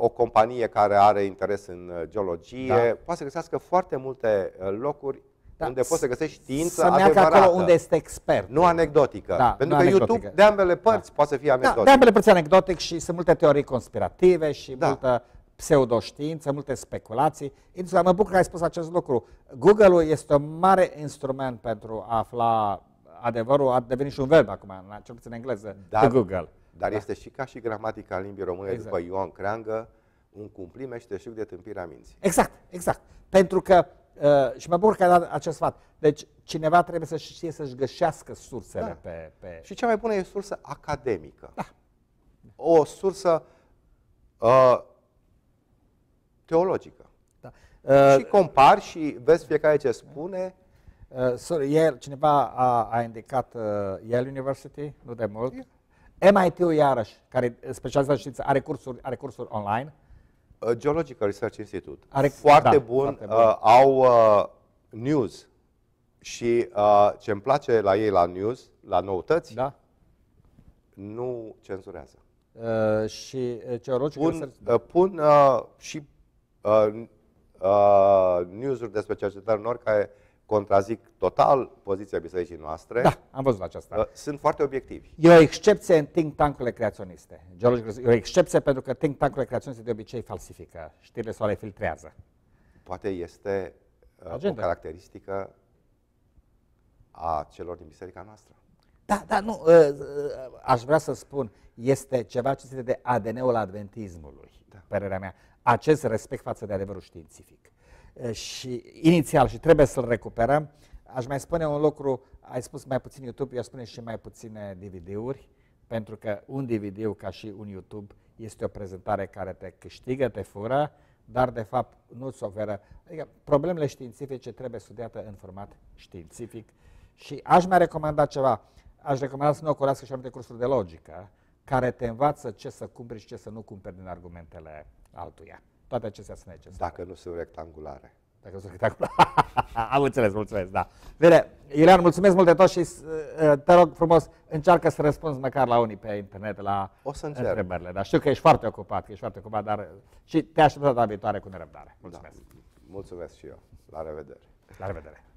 o companie care are interes în uh, geologie. Da. Poate să găsească foarte multe uh, locuri da. unde poți să găsești știință să adevărată. acolo unde este expert. Nu anecdotică. Da, Pentru nu că anecdotică. YouTube de ambele părți da. poate să fie anecdotic. Da, de ambele părți anecdotic și sunt multe teorii conspirative și da. multă pseudoștiință, multe speculații. Insula, mă bucur că ai spus acest lucru. Google-ul este un mare instrument pentru a afla adevărul. A devenit și un verb acum, în, cel puțin în engleză, da, pe Google. Dar da. este și ca și gramatica limbii române exact. după Ion Creangă, un cumplim și de tâmpirea minții. Exact, exact. Pentru că Uh, și mă bucur că ai dat acest sfat. Deci cineva trebuie să știe să-și găsească sursele da. pe, pe... Și cea mai bună e sursă academică. Da. O sursă uh, teologică. Da. Uh, și compari și vezi fiecare ce spune. Uh, sorry, ieri cineva a, a indicat uh, Yale University, nu de mult. Yeah. MIT-ul iarăși, care specializează știință, are cursuri, are cursuri online. Uh, Geological Research Institute. Are, foarte da, bun. Foarte uh, bun. Uh, au uh, news. Și uh, ce îmi place la ei la news, la noutăți, da. nu cenzurează. Uh, și uh, ce pun, research... uh, pun uh, și uh, uh, news-uri despre cercetări în care contrazic total poziția bisericii noastre. Da, am văzut aceasta. Uh, sunt foarte obiectivi. E o excepție în think tank-urile creaționiste. e o excepție pentru că think tank-urile creaționiste de obicei falsifică știrile sau le filtrează. Poate este uh, Agenda. o caracteristică a celor din biserica noastră. Da, da, nu, uh, aș vrea să spun, este ceva ce ține de ADN-ul adventismului, da. părerea mea. Acest respect față de adevărul științific. Eh, și inițial și trebuie să-l recuperăm. Aș mai spune un lucru, ai spus mai puțin YouTube, eu spune și mai puține DVD-uri, pentru că un DVD ca și un YouTube este o prezentare care te câștigă, te fură, dar de fapt nu-ți oferă. Adică problemele științifice trebuie studiate în format științific și aș mai recomanda ceva. Aș recomanda să nu ocolească și anumite cursuri de logică, care te învață ce să cumperi și ce să nu cumperi din argumentele altuia. Toate acestea sunt necesare. Dacă nu sunt rectangulare. Dacă nu sunt rectangulare. Am înțeles, mulțumesc, da. Bine, Ilean, mulțumesc mult de tot și uh, uh, te rog frumos, încearcă să răspunzi măcar la unii pe internet, la o să încerc. întrebările. Dar știu că ești foarte ocupat, că ești foarte ocupat, dar uh, și te aștept la viitoare cu nerăbdare. Mulțumesc. Da. Mulțumesc și eu. La revedere. La revedere.